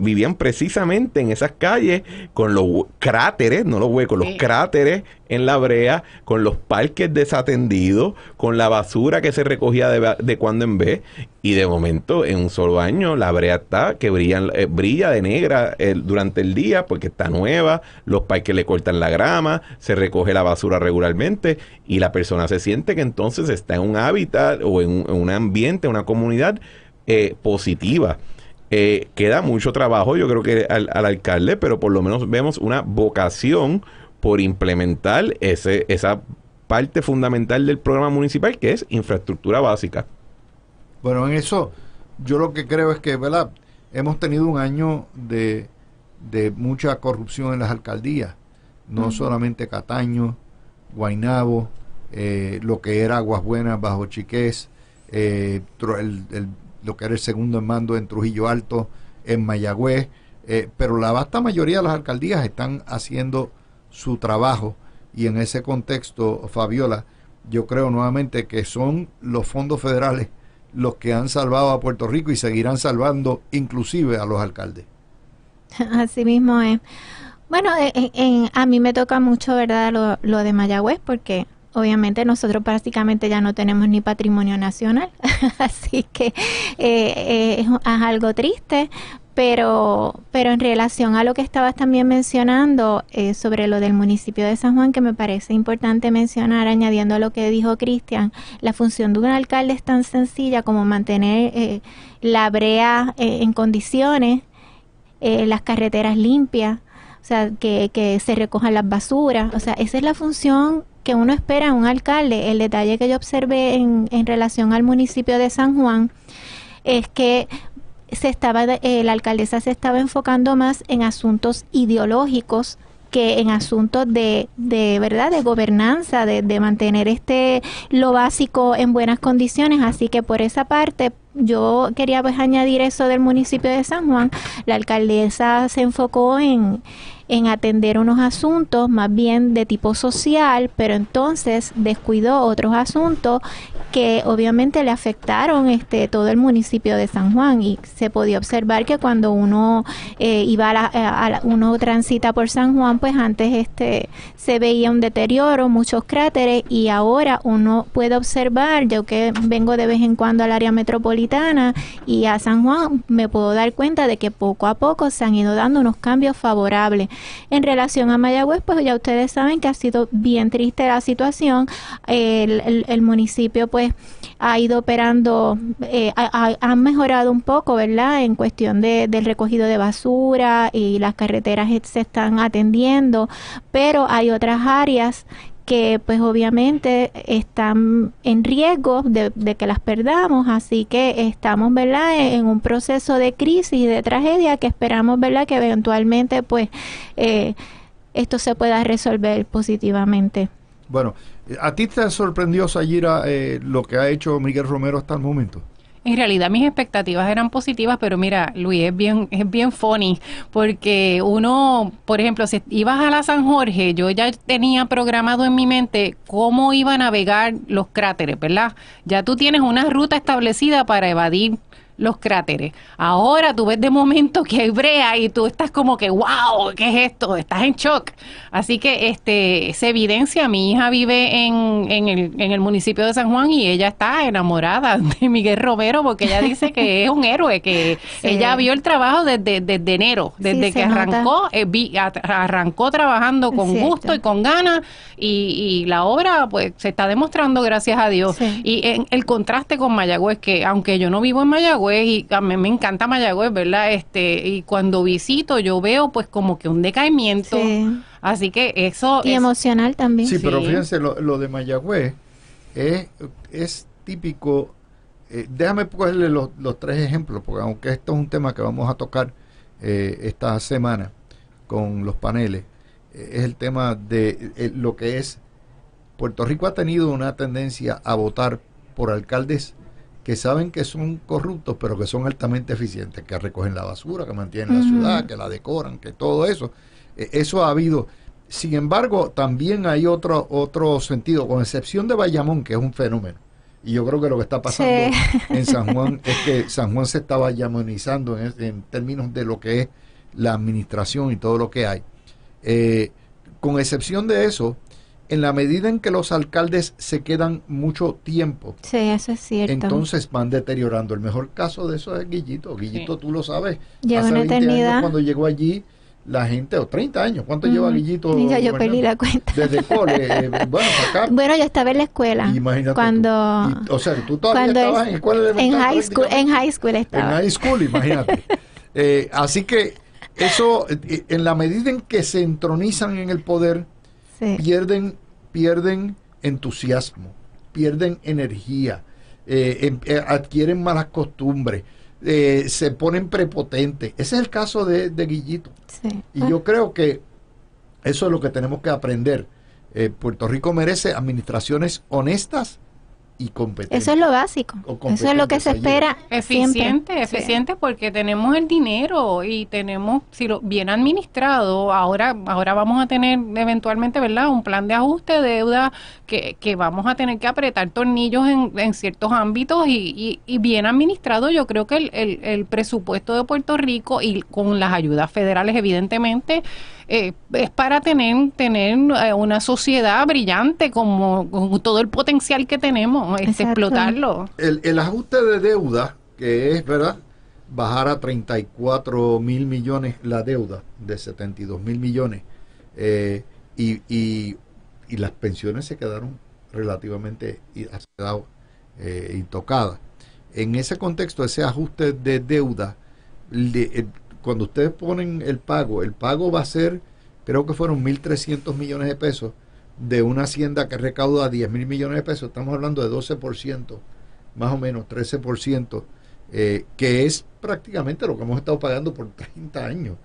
vivían precisamente en esas calles con los cráteres, no los huecos, los cráteres en la brea, con los parques desatendidos, con la basura que se recogía de, cuando en vez. Y de momento, en un solo año, la brea está que brilla, eh, brilla de negra eh, durante el día porque está nueva, los parques le cortan la grama, se recoge la basura regularmente y la persona se siente que entonces está en un hábitat o en un, ambiente, una comunidad eh, positiva. Eh, queda mucho trabajo, yo creo que al, al, alcalde, pero por lo menos vemos una vocación por implementar ese, esa parte fundamental del programa municipal que es infraestructura básica. Bueno, en eso yo lo que creo es que, ¿verdad? Hemos tenido un año de, de mucha corrupción en las alcaldías, no solamente Cataño, Guainabo, eh, lo que era Aguas Buenas, Bajo Chiqués, eh, el, el, lo que era el segundo en mando en Trujillo Alto, en Mayagüez, eh, pero la vasta mayoría de las alcaldías están haciendo su trabajo y en ese contexto, Fabiola, yo creo nuevamente que son los fondos federales los que han salvado a Puerto Rico y seguirán salvando inclusive a los alcaldes. Así mismo es. Bueno, e, e, a mí me toca mucho, ¿verdad?, lo de Mayagüez porque obviamente nosotros prácticamente ya no tenemos ni patrimonio nacional, así que eh, eh, es, algo triste. Pero, pero en relación a lo que estabas también mencionando eh, sobre lo del municipio de San Juan, que me parece importante mencionar, añadiendo a lo que dijo Cristian, la función de un alcalde es tan sencilla como mantener la brea en condiciones, las carreteras limpias, o sea, que, que se recojan las basuras, o sea, esa es la función que uno espera a un alcalde. El detalle que yo observé en, relación al municipio de San Juan es que se estaba, eh, la alcaldesa se estaba enfocando más en asuntos ideológicos que en asuntos de, de verdad de gobernanza de, de, mantener este lo básico en buenas condiciones así que por esa parte yo quería pues añadir eso del municipio de San Juan. La alcaldesa se enfocó en, en atender unos asuntos más bien de tipo social, pero entonces descuidó otros asuntos que obviamente le afectaron este todo el municipio de San Juan y se podía observar que cuando uno eh, iba a, eh, uno transita por San Juan pues antes este se veía un deterioro muchos cráteres y ahora uno puede observar yo que vengo de vez en cuando al área metropolitana y a San Juan me puedo dar cuenta de que poco a poco se han ido dando unos cambios favorables en relación a Mayagüez pues ya ustedes saben que ha sido bien triste la situación el, el, el municipio pues pues, ha ido operando, eh, han mejorado un poco, ¿verdad? En cuestión del recogido de basura y las carreteras se están atendiendo, pero hay otras áreas que pues obviamente están en riesgo de, que las perdamos, así que estamos ¿verdad? en un proceso de crisis, y de tragedia que esperamos ¿verdad? que eventualmente pues eh, esto se pueda resolver positivamente. Bueno, ¿a ti te sorprendió, Sayira, eh, lo que ha hecho Miguel Romero hasta el momento? En realidad mis expectativas eran positivas, pero mira, Luis, es bien, es bien funny, porque uno, por ejemplo, si ibas a la San Jorge, yo ya tenía programado en mi mente cómo iba a navegar los cráteres, ¿verdad? Ya tú tienes una ruta establecida para evadir los cráteres. Ahora tú ves de momento que hay brea y tú estás como que, wow, ¿qué es esto? Estás en shock. Así que este se evidencia, mi hija vive en, en, el, en el municipio de San Juan y ella está enamorada de Miguel Romero porque ella dice que es un héroe, que ella vio el trabajo desde, desde enero, desde que arrancó, eh, arrancó trabajando con gusto y con ganas y, la obra pues se está demostrando gracias a Dios. Y en el contraste con Mayagüez, que aunque yo no vivo en Mayagüez, y a mí me encanta Mayagüez, ¿verdad? Este, y cuando visito yo veo pues como que un decaimiento. Así que eso... Y emocional también. Sí, pero fíjense, lo, de Mayagüez eh, es, típico... Eh, déjame ponerle los, los, tres ejemplos, porque aunque esto es un tema que vamos a tocar eh, esta semana con los paneles, es el tema de lo que es... Puerto Rico ha tenido una tendencia a votar por alcaldes que saben que son corruptos, pero que son altamente eficientes, que recogen la basura, que mantienen la ciudad, que la decoran, que todo eso. E, eso ha habido. Sin embargo, también hay otro, otro sentido, con excepción de Bayamón, que es un fenómeno. Y yo creo que lo que está pasando en San Juan es que San Juan se está bayamonizando en, términos de lo que es la administración y todo lo que hay. Eh, con excepción de eso, en la medida en que los alcaldes se quedan mucho tiempo, sí, eso es cierto. entonces van deteriorando. El mejor caso de eso es Guillito. Guillito, tú lo sabes. Lleva Hace eternidad. Años cuando llegó allí, la gente, o 30 años, ¿cuánto lleva Guillito? yo perdí la cuenta. Desde cole, eh, bueno, acá. Bueno, yo estaba en la escuela. Imagínate. Cuando. o sea, tú todavía estabas en escuela En high, school, en high school estaba. En high school, imagínate. eh, así que eso, eh, en la medida en que se entronizan en el poder, pierden, pierden entusiasmo, pierden energía, eh, em, eh, adquieren malas costumbres. Eh, se ponen prepotentes. Ese es el caso de, de Guillito. Y yo ah. creo que eso es lo que tenemos que aprender. Puerto Rico merece administraciones honestas eso es lo básico. Eso es lo que se espera. Eficiente, eficiente porque tenemos el dinero y tenemos, si lo bien administrado, ahora, ahora vamos a tener eventualmente, ¿verdad? Un plan de ajuste de deuda que, que vamos a tener que apretar tornillos en, en ciertos ámbitos y, y, bien administrado. Yo creo que el presupuesto de Puerto Rico y con las ayudas federales, evidentemente, eh, es para tener, tener eh, una sociedad brillante como con todo el potencial que tenemos, es este, explotarlo. El, ajuste de deuda, que es, ¿verdad? Bajar a 34 mil millones la deuda de 72 mil millones. Eh, y, y, las pensiones se quedaron relativamente eh, intocadas. En ese contexto, ese ajuste de deuda cuando ustedes ponen el pago, el pago va a ser, creo que fueron 1.300 millones de pesos de una hacienda que recauda 10 mil millones de pesos, estamos hablando de 12%, más o menos 13%, ciento, eh, que es prácticamente lo que hemos estado pagando por 30 años.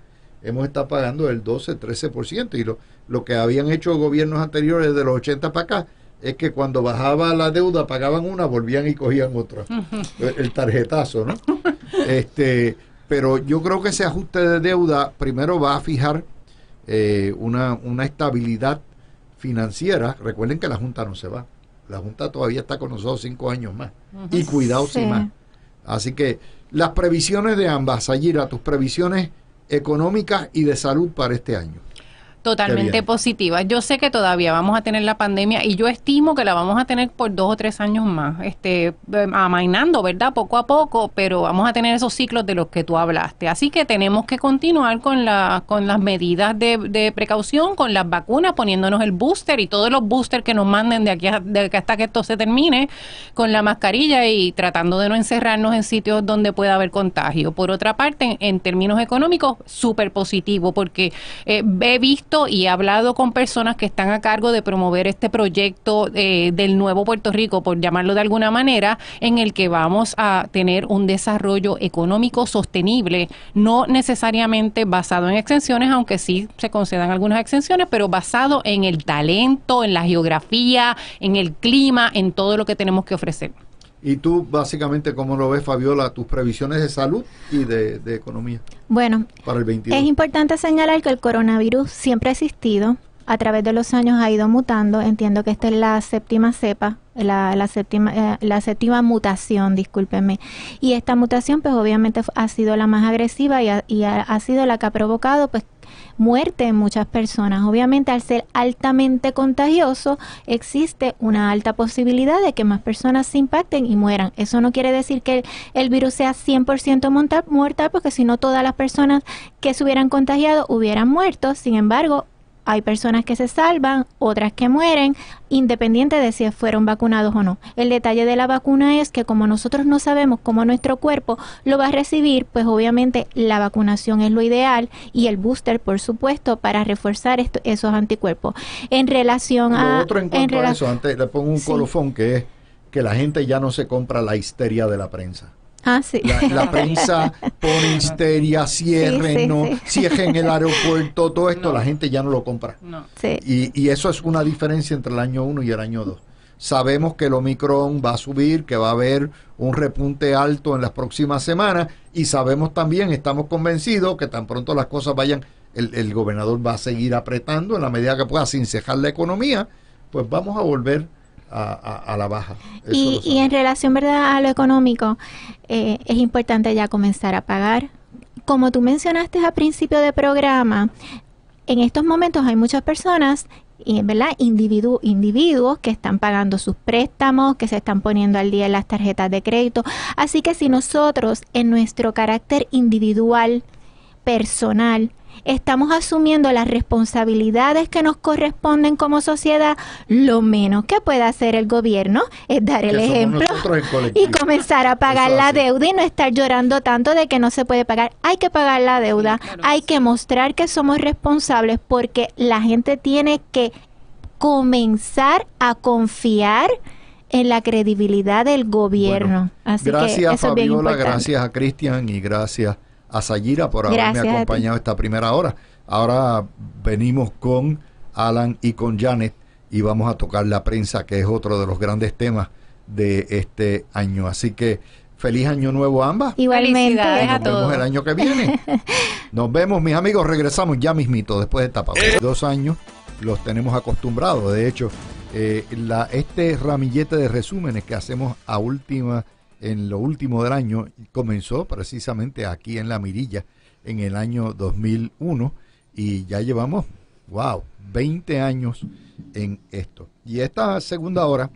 Hemos estado pagando el 12, 13%, y lo, lo que habían hecho gobiernos anteriores de los 80 para acá es que cuando bajaba la deuda pagaban una, volvían y cogían otra. el tarjetazo, ¿no? Este, pero yo creo que ese ajuste de deuda primero va a fijar eh, una, estabilidad financiera. Recuerden que la Junta no se va. La Junta todavía está con nosotros cinco años más. Y cuidado más. Así que las previsiones de ambas, Sayira, tus previsiones económicas y de salud para este año totalmente positiva. Yo sé que todavía vamos a tener la pandemia y yo estimo que la vamos a tener por dos o tres años más, este, em, amainando, ¿verdad? Poco a poco, pero vamos a tener esos ciclos de los que tú hablaste. Así que tenemos que continuar con, la, con las medidas de, precaución, con las vacunas, poniéndonos el booster y todos los boosters que nos manden de aquí, hasta que esto se termine, con la mascarilla y tratando de no encerrarnos en sitios donde pueda haber contagio. Por otra parte, en, términos económicos, súper positivo, porque eh, he visto y he hablado con personas que están a cargo de promover este proyecto eh, del nuevo Puerto Rico, por llamarlo de alguna manera, en el que vamos a tener un desarrollo económico sostenible, no necesariamente basado en exenciones, aunque sí se concedan algunas exenciones, pero basado en el talento, en la geografía, en el clima, en todo lo que tenemos que ofrecer. ¿Y tú básicamente cómo lo ves, Fabiola, tus previsiones de salud y de, economía? Bueno, para el 22? es importante señalar que el coronavirus siempre ha existido, a través de los años ha ido mutando. Entiendo que esta es la séptima cepa, la, la séptima, eh, la séptima mutación, discúlpenme. Y esta mutación, pues obviamente ha sido la más agresiva y ha, sido la que ha provocado, pues, muerte en muchas personas. Obviamente, al ser altamente contagioso, existe una alta posibilidad de que más personas se impacten y mueran. Eso no quiere decir que el, virus sea 100% mortal, porque si no, todas las personas que se hubieran contagiado hubieran muerto. Sin embargo, hay personas que se salvan, otras que mueren, independiente de si fueron vacunados o no. El detalle de la vacuna es que como nosotros no sabemos cómo nuestro cuerpo lo va a recibir, pues obviamente la vacunación es lo ideal y el booster, por supuesto, para reforzar esos anticuerpos. En relación a... Otro en cuanto a eso, antes le pongo un colofón que es que la gente ya no se compra la histeria de la prensa. Ah, la, prensa pone histeria, cierre, el aeropuerto, todo esto, la gente ya no lo compra. Y, eso es una diferencia entre el año 1 y el año 2. Sabemos que el Omicron va a subir, que va a haber un repunte alto en las próximas semanas y sabemos también, estamos convencidos que tan pronto las cosas vayan, el, el gobernador va a seguir apretando en la medida que pueda sin cejar la economía, pues vamos a volver a, la baja. Y, en relación ¿verdad? a lo económico, eh, es importante ya comenzar a pagar. Como tú mencionaste a principio del programa, en estos momentos hay muchas personas y verdad individuos que están pagando sus préstamos, que se están poniendo al día en las tarjetas de crédito. Así que si nosotros en nuestro carácter individual, personal, estamos asumiendo las responsabilidades que nos corresponden como sociedad, lo menos que puede hacer el gobierno es dar el ejemplo y comenzar a pagar la deuda y no estar llorando tanto de que no se puede pagar. Hay que pagar la deuda, hay que mostrar que somos responsables porque la gente tiene que comenzar a confiar en la credibilidad del gobierno. Así que eso es gracias a Cristian y gracias a Sayira por haberme acompañado esta primera hora. Ahora venimos con Alan y con Janet y vamos a tocar la prensa, que es otro de los grandes temas de este año. Así que feliz año nuevo a ambas. Igualmente. a todos. vemos el año que viene. Nos vemos, mis amigos. Regresamos ya mismito después de esta eh. Dos años los tenemos acostumbrados. De hecho, eh, la, este ramillete de resúmenes que hacemos a última en lo último del año, comenzó precisamente aquí en La Mirilla en el año 2001 y ya llevamos, wow, 20 años en esto. Y esta segunda hora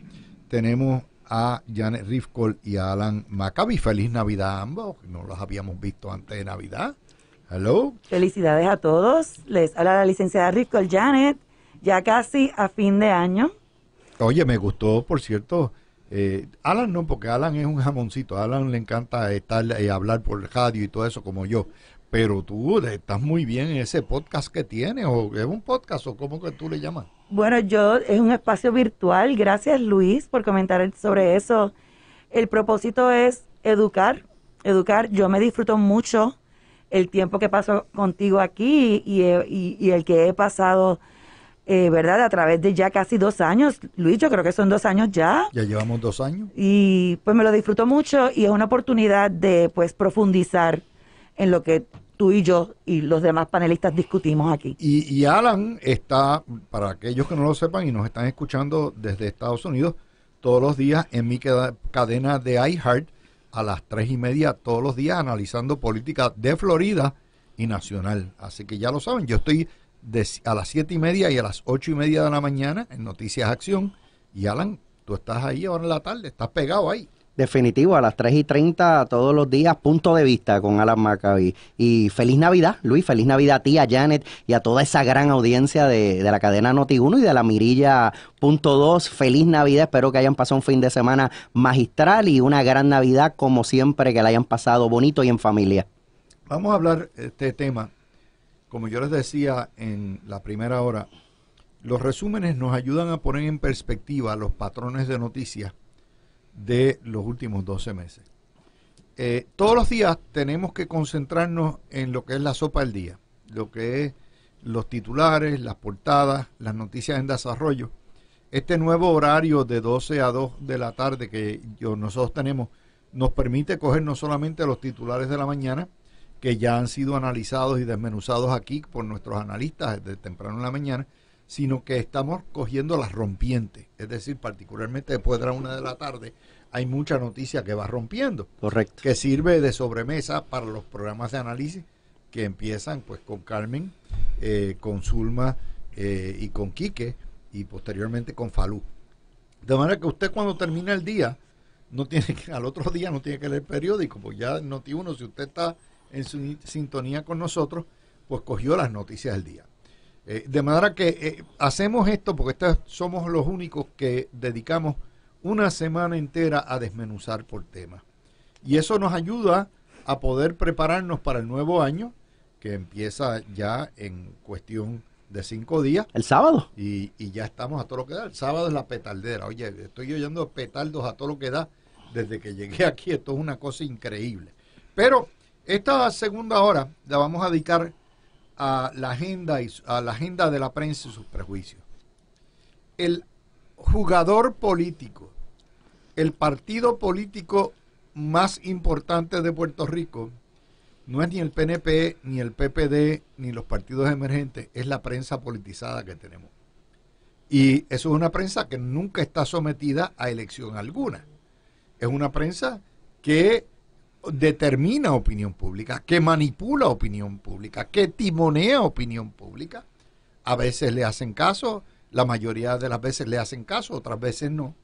tenemos a Janet Rifkol y a Alan Maccabi. Feliz Navidad a ambos, no los habíamos visto antes de Navidad. Hello. Felicidades a todos. Les habla la licenciada Rifkol Janet, ya casi a fin de año. Oye, me gustó, por cierto, eh, Alan no, porque Alan es un jamoncito. Alan le encanta estar y eh, hablar por el radio y todo eso como yo. Pero tú estás muy bien en ese podcast que tienes, o es un podcast, o cómo que tú le llamas. Bueno, yo es un espacio virtual. Gracias Luis por comentar sobre eso. El propósito es educar, educar. Yo me disfruto mucho el tiempo que paso contigo aquí y, y el que he pasado eh, ¿verdad? A través de ya casi dos años. Luis, yo creo que son dos años ya. Ya llevamos dos años. Y pues me lo disfruto mucho y es una oportunidad de pues profundizar en lo que tú y yo y los demás panelistas discutimos aquí. Y, y Alan está, para aquellos que no lo sepan y nos están escuchando desde Estados Unidos, todos los días en mi cadena de iHeart a las tres y media todos los días analizando política de Florida y nacional. Así que ya lo saben, yo estoy a las siete y media y a las ocho y media de la mañana en Noticias Acción. Y Alan, tú estás ahí ahora en la tarde, estás pegado ahí. Definitivo, a las 3 y 30 todos los días, punto de vista con Alan Maccabi. Y feliz Navidad, Luis, feliz Navidad a ti, a Janet y a toda esa gran audiencia de, la cadena Noti1 y de la Mirilla Punto feliz Navidad. Espero que hayan pasado un fin de semana magistral y una gran Navidad, como siempre, que la hayan pasado bonito y en familia. Vamos a hablar de este tema como yo les decía en la primera hora, los resúmenes nos ayudan a poner en perspectiva los patrones de noticias de los últimos 12 meses. Eh, todos los días tenemos que concentrarnos en lo que es la sopa del día, lo que es los titulares, las portadas, las noticias en desarrollo. Este nuevo horario de 12 a 2 de la tarde que yo, nosotros tenemos nos permite coger no solamente los titulares de la mañana, que ya han sido analizados y desmenuzados aquí por nuestros analistas desde temprano en la mañana, sino que estamos cogiendo las rompientes. Es decir, particularmente después de la una de la tarde, hay mucha noticia que va rompiendo. Correcto. Que sirve de sobremesa para los programas de análisis que empiezan pues con Carmen, eh, con Zulma eh, y con Quique y posteriormente con Falú. De manera que usted cuando termina el día, no tiene que, al otro día no tiene que leer periódico, pues ya noti uno, si usted está en su sintonía con nosotros, pues cogió las noticias del día. Eh, de manera que eh, hacemos esto porque somos los únicos que dedicamos una semana entera a desmenuzar por temas. Y eso nos ayuda a poder prepararnos para el nuevo año, que empieza ya en cuestión de cinco días. El sábado. Y, ya estamos a todo lo que da. El sábado es la petaldera. Oye, estoy oyendo petardos a todo lo que da desde que llegué aquí. Esto es una cosa increíble. Pero esta segunda hora la vamos a dedicar a la agenda, y, a la agenda de la prensa y sus prejuicios. El jugador político, el partido político más importante de Puerto Rico, no es ni el PNP, ni el PPD, ni los partidos emergentes, es la prensa politizada que tenemos. Y eso es una prensa que nunca está sometida a elección alguna. Es una prensa que determina opinión pública, que manipula opinión pública, que timonea opinión pública. A veces le hacen caso, la mayoría de las veces le hacen caso, otras veces no.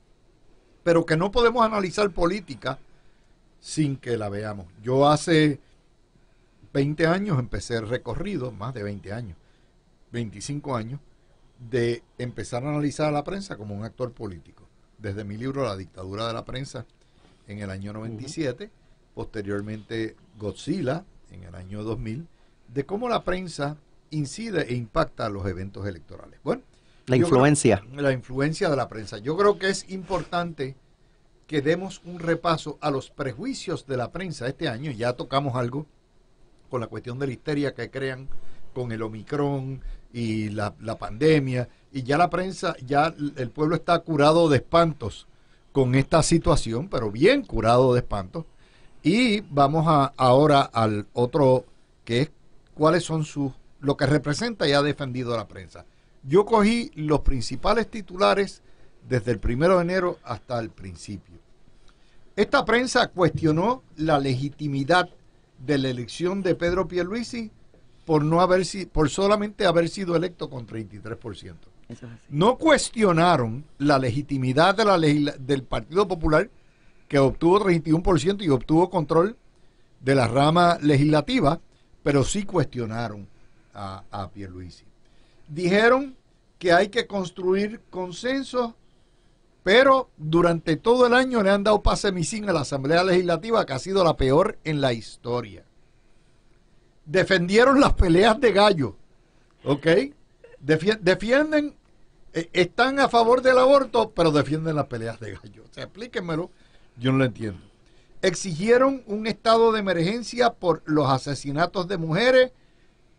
Pero que no podemos analizar política sin que la veamos. Yo hace 20 años empecé el recorrido, más de 20 años, 25 años, de empezar a analizar a la prensa como un actor político. Desde mi libro La dictadura de la prensa en el año 97. y posteriormente Godzilla en el año 2000, de cómo la prensa incide e impacta los eventos electorales. Bueno, la influencia. la influencia de la prensa. Yo creo que es importante que demos un repaso a los prejuicios de la prensa este año. Ya tocamos algo con la cuestión de la histeria que crean con el Omicron y la, la pandemia. Y ya la prensa, ya el pueblo está curado de espantos con esta situación, pero bien curado de espantos. Y vamos a, ahora al otro, que es cuáles son sus, lo que representa y ha defendido la prensa. Yo cogí los principales titulares desde el primero de enero hasta el principio. Esta prensa cuestionó la legitimidad de la elección de Pedro Pierluisi por no haber por solamente haber sido electo con 33%. No cuestionaron la legitimidad de la del Partido Popular que obtuvo 31% y obtuvo control de la rama legislativa, pero sí cuestionaron a, a Pierluisi. Dijeron que hay que construir consensos, pero durante todo el año le han dado pase misín a la Asamblea Legislativa, que ha sido la peor en la historia. Defendieron las peleas de gallo, ¿ok? defienden, eh, están a favor del aborto, pero defienden las peleas de gallo. O explíquenmelo yo no lo entiendo. Exigieron un estado de emergencia por los asesinatos de mujeres.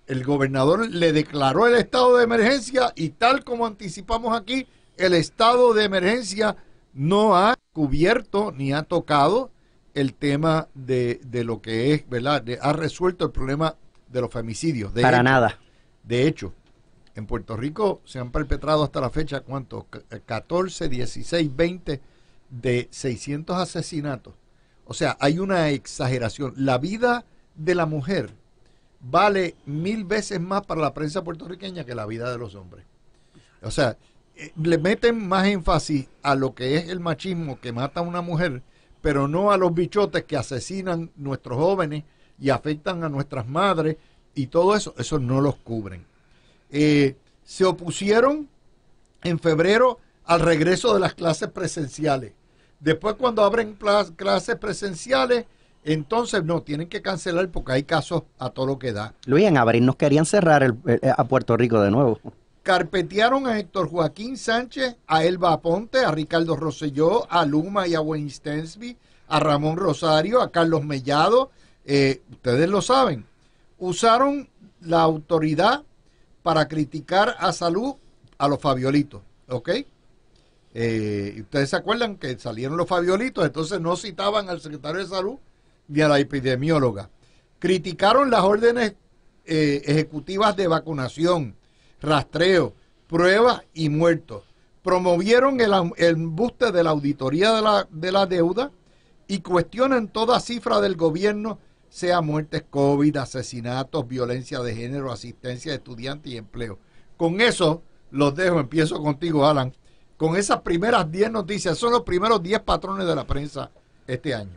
El gobernador le declaró el estado de emergencia y tal como anticipamos aquí, el estado de emergencia no ha cubierto ni ha tocado el tema de, lo que es, ¿verdad? ha resuelto el problema de los femicidios. De Para nada. De hecho, en Puerto Rico se han perpetrado hasta la fecha, ¿cuántos? 14, 16, 20 de 600 asesinatos. O sea, hay una exageración. La vida de la mujer vale mil veces más para la prensa puertorriqueña que la vida de los hombres. O sea, eh, le meten más énfasis a lo que es el machismo que mata a una mujer, pero no a los bichotes que asesinan nuestros jóvenes y afectan a nuestras madres y todo eso, eso no los cubren. Eh, se opusieron en febrero al regreso de las clases presenciales. Después cuando abren clases presenciales, entonces no, tienen que cancelar porque hay casos a todo lo que da. Luis, en abril nos querían cerrar a Puerto Rico de nuevo. Carpetearon a Héctor Joaquín Sánchez, a Elba ponte a Ricardo Rosselló, a Luma y a Wayne Stensby, a Ramón Rosario, a Carlos Mellado. Eh, ustedes lo saben. Usaron la autoridad para criticar a salud a los Fabiolitos. ¿Ok? Eh, ustedes se acuerdan que salieron los fabiolitos, entonces no citaban al secretario de salud ni a la epidemióloga. Criticaron las órdenes eh, ejecutivas de vacunación, rastreo, pruebas y muertos. Promovieron el, embuste de la auditoría de la, de la deuda y cuestionan toda cifra del gobierno, sea muertes COVID, asesinatos, violencia de género, asistencia de estudiantes y empleo. Con eso los dejo. Empiezo contigo, Alan con esas primeras 10 noticias? Son los primeros 10 patrones de la prensa este año.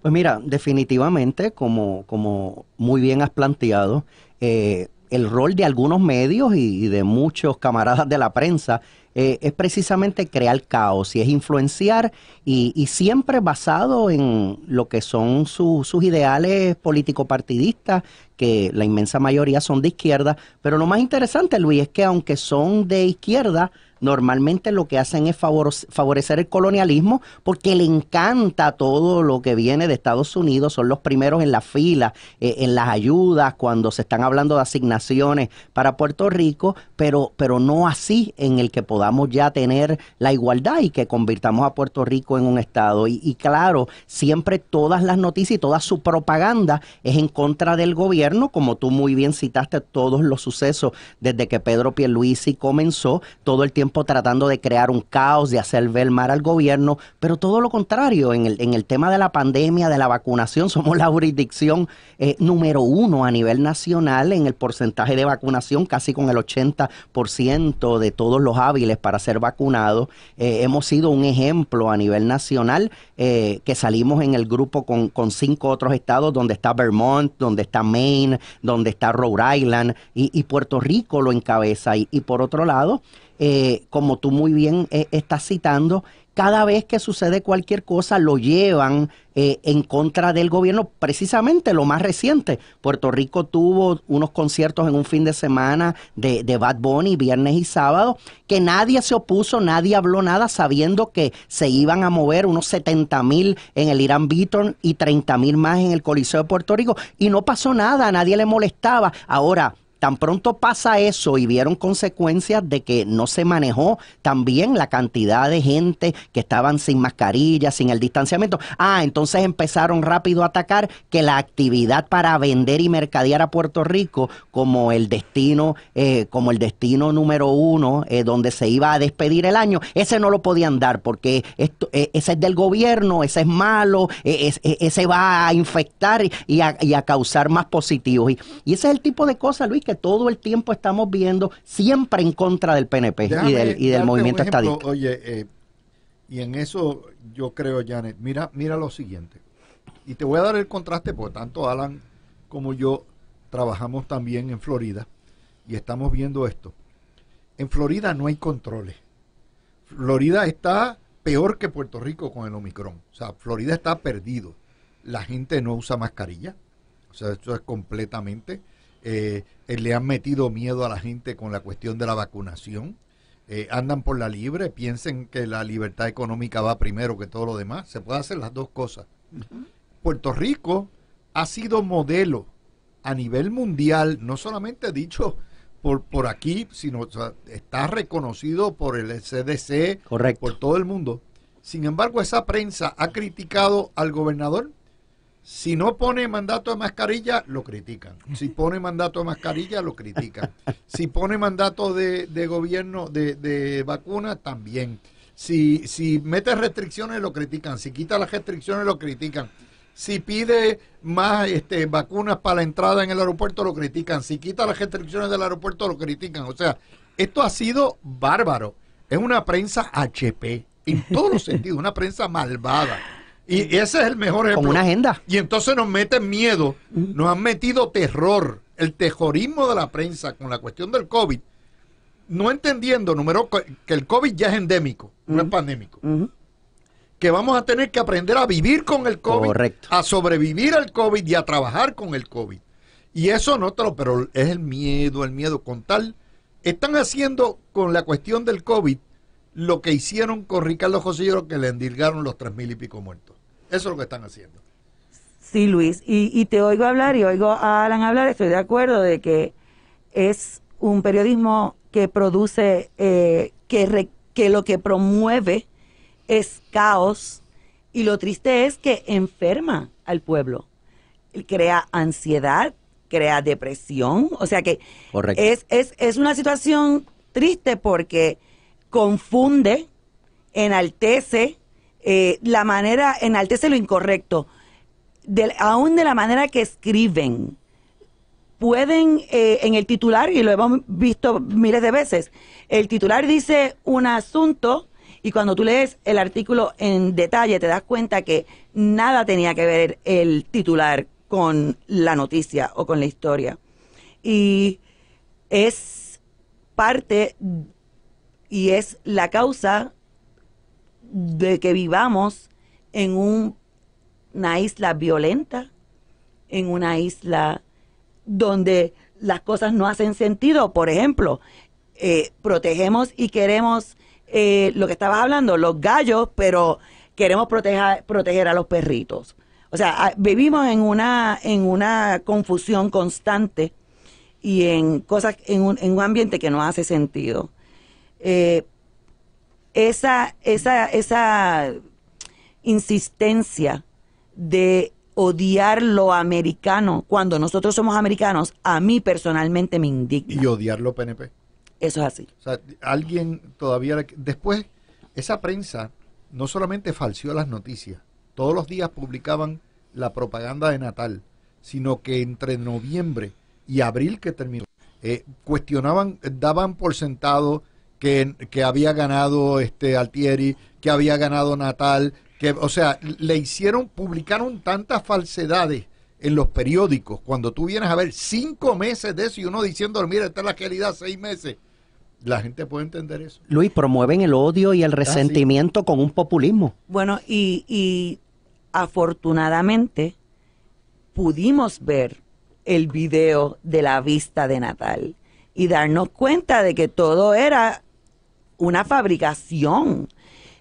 Pues mira, definitivamente, como, como muy bien has planteado, eh, el rol de algunos medios y, de muchos camaradas de la prensa eh, es precisamente crear caos y es influenciar y, siempre basado en lo que son sus ideales político-partidistas, que la inmensa mayoría son de izquierda, pero lo más interesante, Luis, es que aunque son de izquierda, normalmente lo que hacen es favorecer el colonialismo porque le encanta todo lo que viene de Estados Unidos, son los primeros en la fila, eh, en las ayudas, cuando se están hablando de asignaciones para Puerto Rico, pero, pero no así en el que podamos ya tener la igualdad y que convirtamos a Puerto Rico en un Estado. Y, y claro, siempre todas las noticias y toda su propaganda es en contra del gobierno, como tú muy bien citaste todos los sucesos desde que Pedro Pierluisi comenzó, todo el tiempo tratando de crear un caos, de hacer ver mal al gobierno, pero todo lo contrario, en el, en el tema de la pandemia, de la vacunación, somos la jurisdicción eh, número uno a nivel nacional en el porcentaje de vacunación, casi con el 80% de todos los hábiles para ser vacunados. Eh, hemos sido un ejemplo a nivel nacional eh, que salimos en el grupo con, cinco otros estados, donde está Vermont, donde está Maine, donde está Rhode Island y, Puerto Rico lo encabeza. y por otro lado, eh, como tú muy bien eh, estás citando, cada vez que sucede cualquier cosa lo llevan eh, en contra del gobierno. Precisamente lo más reciente, Puerto Rico tuvo unos conciertos en un fin de semana de, Bad Bunny, viernes y sábado, que nadie se opuso, nadie habló nada, sabiendo que se iban a mover unos 70 mil en el Irán Beaton y 30 mil más en el Coliseo de Puerto Rico. Y no pasó nada, nadie le molestaba. Ahora, Tan pronto pasa eso y vieron consecuencias de que no se manejó también la cantidad de gente que estaban sin mascarilla, sin el distanciamiento. Ah, entonces empezaron rápido a atacar que la actividad para vender y mercadear a Puerto Rico como el destino, eh, como el destino número uno, eh, donde se iba a despedir el año, ese no lo podían dar porque esto, eh, ese es del gobierno, ese es malo, ese va a infectar y a, causar más positivos. Y, y ese es el tipo de cosas, Luis, que todo el tiempo estamos viendo, siempre en contra del PNP y del, movimiento estadístico. Oye, eh, y en eso yo creo, Janet, mira, mira lo siguiente. Y te voy a dar el contraste, porque tanto Alan como yo trabajamos también en Florida y estamos viendo esto. En Florida no hay controles. Florida está peor que Puerto Rico con el Omicron. O sea, Florida está perdido. La gente no usa mascarilla. O sea, esto es completamente. Eh, eh, le han metido miedo a la gente con la cuestión de la vacunación. Eh, andan por la libre, piensen que la libertad económica va primero que todo lo demás. Se puede hacer las dos cosas. Puerto Rico ha sido modelo a nivel mundial, no solamente dicho por, por aquí, sino está reconocido por el CDC, por todo el mundo. Sin embargo, esa prensa ha criticado al gobernador si no pone mandato de mascarilla, lo critican. Si pone mandato de mascarilla, lo critican. Si pone mandato de, gobierno de, de vacuna, también. Si, si mete restricciones, lo critican. Si quita las restricciones, lo critican. Si pide más este, vacunas para la entrada en el aeropuerto, lo critican. Si quita las restricciones del aeropuerto, lo critican. O sea, esto ha sido bárbaro. Es una prensa HP, en todos los sentidos, una prensa malvada. Y ese es el mejor ejemplo. Con una agenda. Y entonces nos meten miedo, nos han metido terror, el terrorismo de la prensa con la cuestión del COVID, no entendiendo, número que el COVID ya es endémico, no es pandémico. Que vamos a tener que aprender a vivir con el COVID, a sobrevivir al COVID y a trabajar con el COVID. Y eso no te lo, pero es el miedo, el miedo con tal. Están haciendo con la cuestión del COVID lo que hicieron con Ricardo José lo que le endilgaron los tres mil y pico muertos. Eso es lo que están haciendo. Sí, Luis, y, te oigo hablar y oigo a Alan hablar, estoy de acuerdo de que es un periodismo que produce, eh, que, que lo que promueve es caos y lo triste es que enferma al pueblo, crea ansiedad, crea depresión, o sea que es, es, es una situación triste porque confunde, enaltece, eh, la manera, enaltece lo incorrecto, aún de la manera que escriben. Pueden, eh, en el titular, y lo hemos visto miles de veces, el titular dice un asunto y cuando tú lees el artículo en detalle te das cuenta que nada tenía que ver el titular con la noticia o con la historia. Y es parte y es la causa de que vivamos en una isla violenta, en una isla donde las cosas no hacen sentido. Por ejemplo, eh, protegemos y queremos eh, lo que estabas hablando, los gallos, pero queremos proteger, proteger a los perritos. O sea, ah, vivimos en una, en una confusión constante y en cosas, en un, en un ambiente que no hace sentido. Eh, esa, esa, esa insistencia de odiar lo americano cuando nosotros somos americanos, a mí personalmente me indigna. Y odiar lo PNP. Eso es así. alguien todavía... Después, esa prensa no solamente falseó las noticias, todos los días publicaban la propaganda de Natal, sino que entre noviembre y abril que terminó, eh, cuestionaban, eh, daban por sentado que, había ganado este Altieri, que había ganado Natal, que, o sea, le hicieron, publicaron tantas falsedades en los periódicos, cuando tú vienes a ver cinco meses de eso y uno diciendo, mira, esta es la querida seis meses. La gente puede entender eso. Luis, promueven el odio y el ah, resentimiento con un populismo. Bueno, y, y afortunadamente pudimos ver el video de la vista de Natal y darnos cuenta de que todo era una fabricación.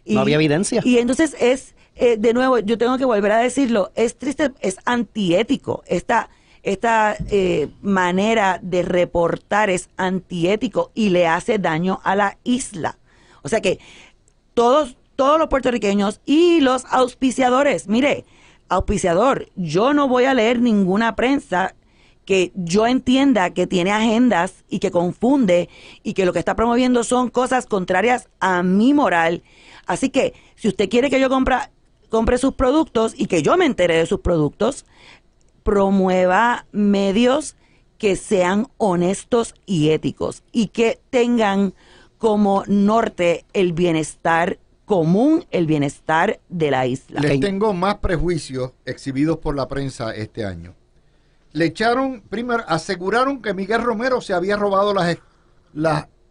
Y, no había evidencia. Y entonces es, eh, de nuevo, yo tengo que volver a decirlo, es triste, es antiético. Esta, esta eh, manera de reportar es antiético y le hace daño a la isla. O sea que todos, todos los puertorriqueños y los auspiciadores, mire, auspiciador, yo no voy a leer ninguna prensa que yo entienda que tiene agendas y que confunde y que lo que está promoviendo son cosas contrarias a mi moral. Así que si usted quiere que yo compre sus productos y que yo me entere de sus productos, promueva medios que sean honestos y éticos y que tengan como norte el bienestar común, el bienestar de la isla. Les tengo más prejuicios exhibidos por la prensa este año le echaron, primero, aseguraron que Miguel Romero se había robado las,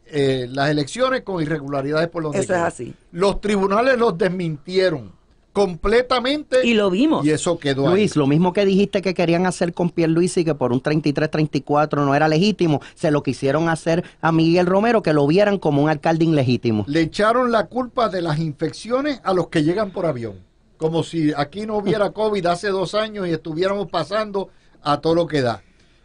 eh, las, elecciones con irregularidades por lo Eso es así. Los tribunales los desmintieron completamente. Y lo vimos. Y eso quedó Luis, lo mismo que dijiste que querían hacer con y que por un 33-34 no era legítimo, se lo quisieron hacer a Miguel Romero, que lo vieran como un alcalde ilegítimo. Le echaron la culpa de las infecciones a los que llegan por avión. Como si aquí no hubiera COVID hace dos años y estuviéramos pasando a todo lo que da.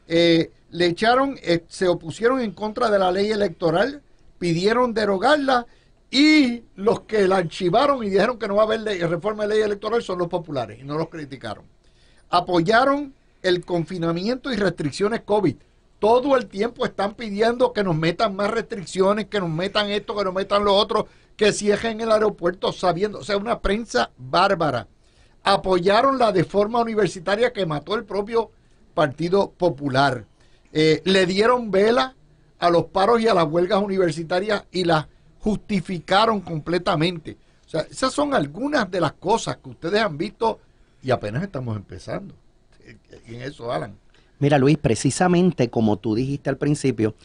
Eh, le echaron, eh, se opusieron en contra de la ley electoral, pidieron derogarla y los que la archivaron y dijeron que no va a haber reforma de ley electoral son los populares y no los criticaron. Apoyaron el confinamiento y restricciones COVID. Todo el tiempo están pidiendo que nos metan más restricciones, que nos metan esto, que nos metan lo otro, que cierren el aeropuerto sabiendo, o sea, una prensa bárbara. Apoyaron la de universitaria que mató el propio Partido Popular. Eh, le dieron vela a los paros y a las huelgas universitarias y las justificaron completamente. esas son algunas de las cosas que ustedes han visto y apenas estamos empezando. Eh, eh, en eso, Alan. Mira, Luis, precisamente como tú dijiste al principio,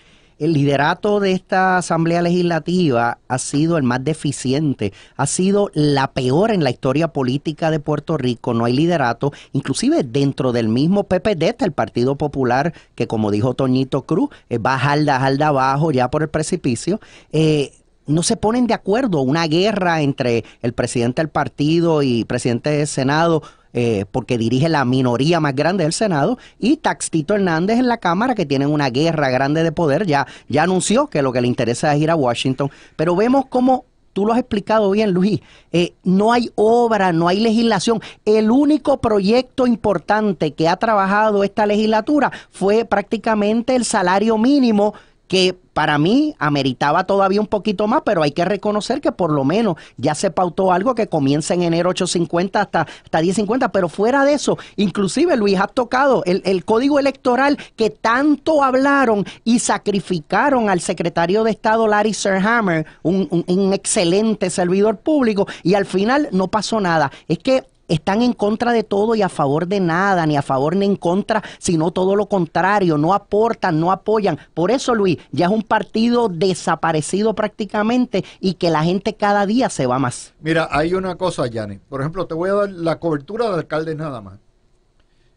el liderato de esta Asamblea Legislativa ha sido el más deficiente, ha sido la peor en la historia política de Puerto Rico, no hay liderato, inclusive dentro del mismo PPD, el Partido Popular, que como dijo Toñito Cruz, va jalda, jalda abajo ya por el precipicio. Eh, no se ponen de acuerdo, una guerra entre el presidente del partido y presidente del Senado, eh, porque dirige la minoría más grande del Senado, y Taxito Hernández en la Cámara, que tienen una guerra grande de poder, ya, ya anunció que lo que le interesa es ir a Washington, pero vemos cómo... Tú lo has explicado bien, Luis. Eh, no hay obra, no hay legislación. El único proyecto importante que ha trabajado esta legislatura fue prácticamente el salario mínimo que para mí ameritaba todavía un poquito más, pero hay que reconocer que por lo menos ya se pautó algo que comienza en enero 850 hasta, hasta 1050, pero fuera de eso, inclusive Luis, ha tocado el, código electoral que tanto hablaron y sacrificaron al secretario de Estado Larry Serhammer, un, un excelente servidor público, y al final no pasó nada. Es que están en contra de todo y a favor de nada, ni a favor ni en contra, sino todo lo contrario, no aportan, no apoyan. Por eso, Luis, ya es un partido desaparecido prácticamente y que la gente cada día se va más. Mira, hay una cosa, Yanni Por ejemplo, te voy a dar la cobertura de alcalde nada más.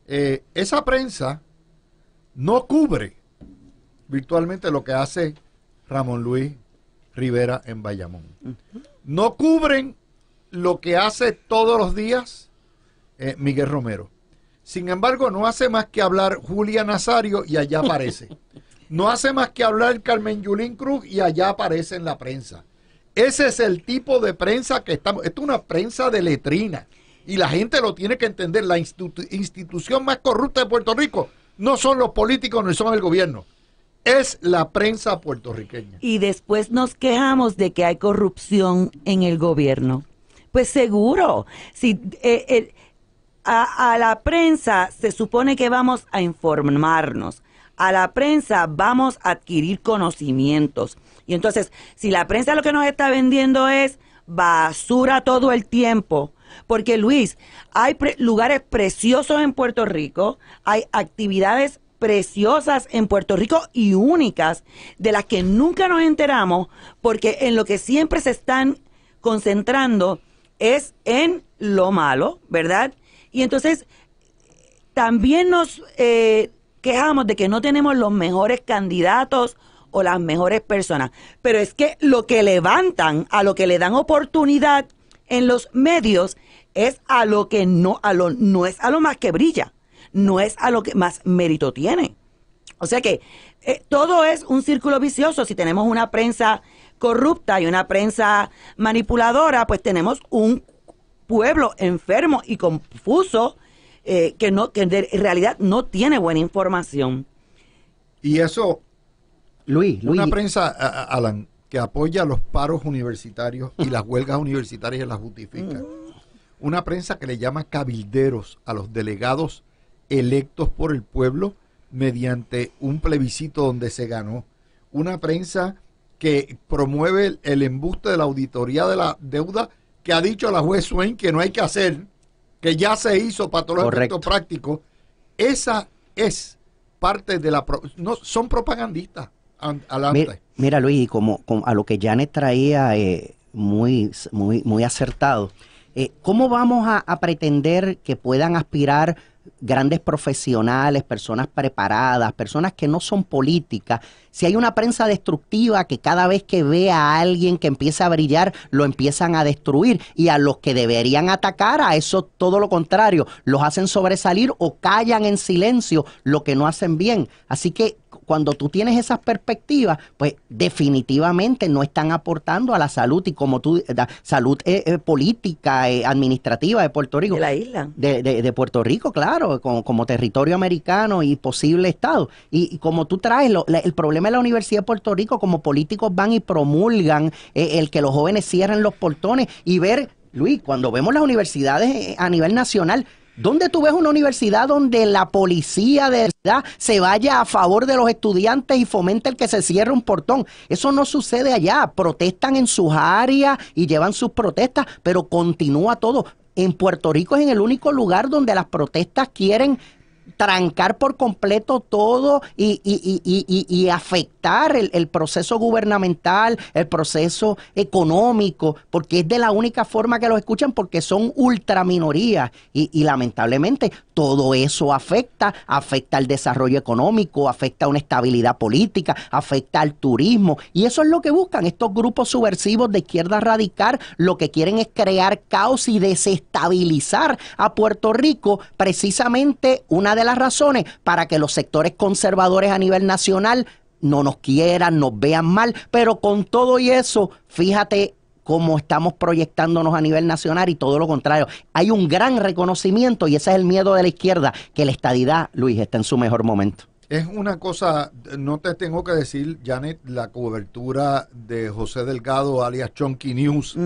Eh, esa prensa no cubre virtualmente lo que hace Ramón Luis Rivera en Bayamón. No cubren lo que hace todos los días eh, Miguel Romero. Sin embargo, no hace más que hablar Julia Nazario y allá aparece. No hace más que hablar Carmen Yulín Cruz y allá aparece en la prensa. Ese es el tipo de prensa que estamos. Esto es una prensa de letrina. Y la gente lo tiene que entender. La institución más corrupta de Puerto Rico no son los políticos ni son el gobierno. Es la prensa puertorriqueña. Y después nos quejamos de que hay corrupción en el gobierno. Pues seguro, si eh, a, la prensa se supone que vamos a informarnos, a la prensa vamos a adquirir conocimientos. Y entonces, si la prensa lo que nos está vendiendo es basura todo el tiempo, porque Luis, hay lugares preciosos en Puerto Rico, hay actividades preciosas en Puerto Rico y únicas, de las que nunca nos enteramos, porque en lo que siempre se están concentrando es en lo malo, ¿verdad? Y entonces también nos eh, quejamos de que no tenemos los mejores candidatos o las mejores personas. Pero es que lo que levantan, a lo que le dan oportunidad en los medios, es a lo que no, a lo, no es a lo más que brilla, no es a lo que más mérito tiene. O sea que eh, todo es un círculo vicioso. Si tenemos una prensa corrupta y una prensa manipuladora, pues tenemos un pueblo enfermo y confuso eh, que, no, en realidad no tiene buena información. Y eso, Luis, una prensa, Alan, que apoya los paros universitarios y las huelgas universitarias y las justifica. Mm. Una prensa que le llama cabilderos a los delegados electos por el pueblo mediante un plebiscito donde se ganó. Una prensa que promueve el embuste de la auditoría de la deuda que ha dicho la juez Swain que no hay que hacer, que ya se hizo para todos los esa es parte de la... No, son propagandistas. Mira, mira, Luis, como, como, a lo que Janet traía eh, muy, muy, acertado, eh, ¿cómo vamos a, pretender que puedan aspirar grandes profesionales, personas preparadas, personas que no son políticas, si hay una prensa destructiva que cada vez que ve a alguien que empieza a brillar, lo empiezan a destruir y a los que deberían atacar, a eso todo lo contrario, los hacen sobresalir o callan en silencio lo que no hacen bien. Así que cuando tú tienes esas perspectivas, pues definitivamente no están aportando a la salud y como tú, eh, salud eh, eh, política, administrativa de Puerto Rico. De la isla. De, de, Puerto Rico, claro, como, territorio americano y posible Estado. Y, como tú traes, el problema de la Universidad de Puerto Rico, como políticos van y promulgan el que los jóvenes cierren los portones y ver, Luis, cuando vemos las universidades a nivel nacional, ¿Dónde tú ves una universidad donde la policía de verdad se vaya a favor de los estudiantes y fomente el que se cierre un portón? Eso no sucede allá. Protestan en sus áreas y llevan sus protestas, pero continúa todo. En Puerto Rico es en el único lugar donde las protestas quieren trancar por completo todo y, y afectar el, proceso gubernamental, el proceso económico, porque es de la única forma que los escuchan, porque son ultraminorías. y lamentablemente todo eso afecta, afecta al desarrollo económico, afecta a una estabilidad política, afecta al turismo. Y eso es lo que buscan estos grupos subversivos de izquierda radical. Lo que quieren es crear caos y desestabilizar a Puerto Rico, precisamente una de las razones para que los sectores conservadores a nivel nacional no nos quieran, nos vean mal, pero con todo y eso, fíjate cómo estamos proyectándonos a nivel nacional y todo lo contrario. Hay un gran reconocimiento y ese es el miedo de la izquierda, que la estadidad, Luis, está en su mejor momento. Es una cosa, no te tengo que decir, Janet, la cobertura de José Delgado, alias Chonky News,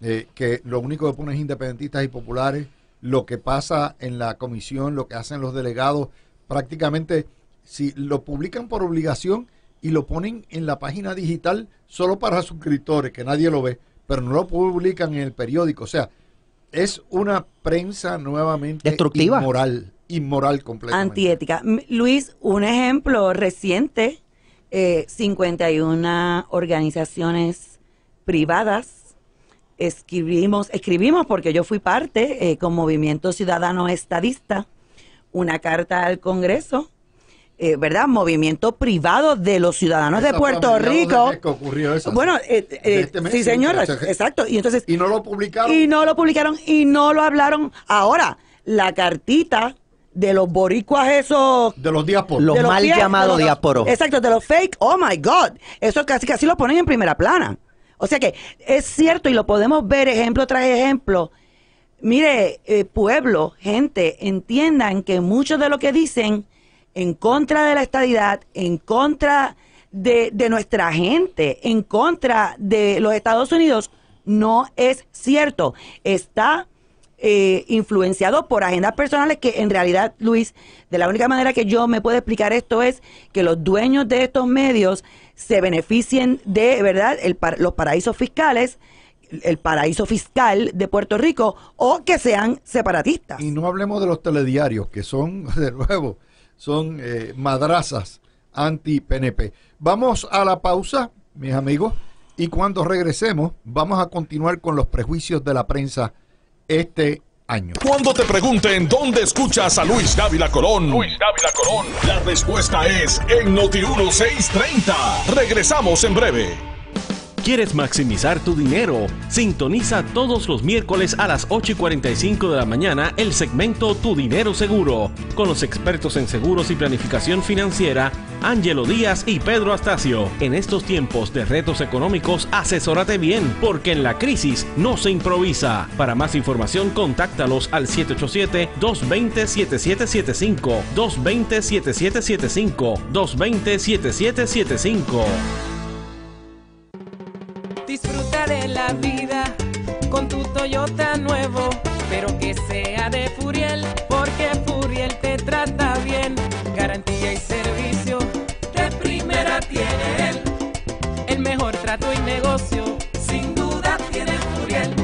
eh, que lo único que pone es independentistas y populares, lo que pasa en la comisión, lo que hacen los delegados, prácticamente si lo publican por obligación, y lo ponen en la página digital solo para suscriptores, que nadie lo ve, pero no lo publican en el periódico. O sea, es una prensa nuevamente destructiva, inmoral, inmoral completamente. Antiética. Luis, un ejemplo reciente, eh, 51 organizaciones privadas. Escribimos, escribimos porque yo fui parte eh, con Movimiento Ciudadano Estadista, una carta al Congreso eh, ¿verdad? Movimiento privado de los ciudadanos de Puerto Rico. ocurrió eso, bueno, eh, eh, este sí, señor, exacto. Y entonces no lo publicaron y no lo publicaron y no lo hablaron. Ahora la cartita de los boricuas esos de los diásporos los, mal llamados diásporos exacto de los fake oh my god eso casi casi lo ponen en primera plana o sea que es cierto y lo podemos ver ejemplo tras ejemplo mire pueblo gente entiendan que mucho de lo que dicen en contra de la estadidad, en contra de, nuestra gente, en contra de los Estados Unidos, no es cierto. Está eh, influenciado por agendas personales que en realidad, Luis, de la única manera que yo me puedo explicar esto es que los dueños de estos medios se beneficien de, ¿verdad?, el, los paraísos fiscales el paraíso fiscal de Puerto Rico o que sean separatistas. Y no hablemos de los telediarios, que son, de nuevo, son eh, madrazas anti-PNP. Vamos a la pausa, mis amigos, y cuando regresemos vamos a continuar con los prejuicios de la prensa este año. Cuando te pregunten dónde escuchas a Luis Dávila Colón, Luis Dávila Colón, la respuesta es en Noti 1630. Regresamos en breve. ¿Quieres maximizar tu dinero? Sintoniza todos los miércoles a las 8 y 45 de la mañana el segmento Tu Dinero Seguro con los expertos en seguros y planificación financiera Angelo Díaz y Pedro Astacio. En estos tiempos de retos económicos, asesórate bien porque en la crisis no se improvisa. Para más información, contáctalos al 787-220-7775, 220-7775, 220-7775. Disfruta de la vida con tu Toyota nuevo, pero que sea de Furiel, porque Furiel te trata bien. Garantía y servicio de primera tiene él. El mejor trato y negocio, sin duda tiene Furiel.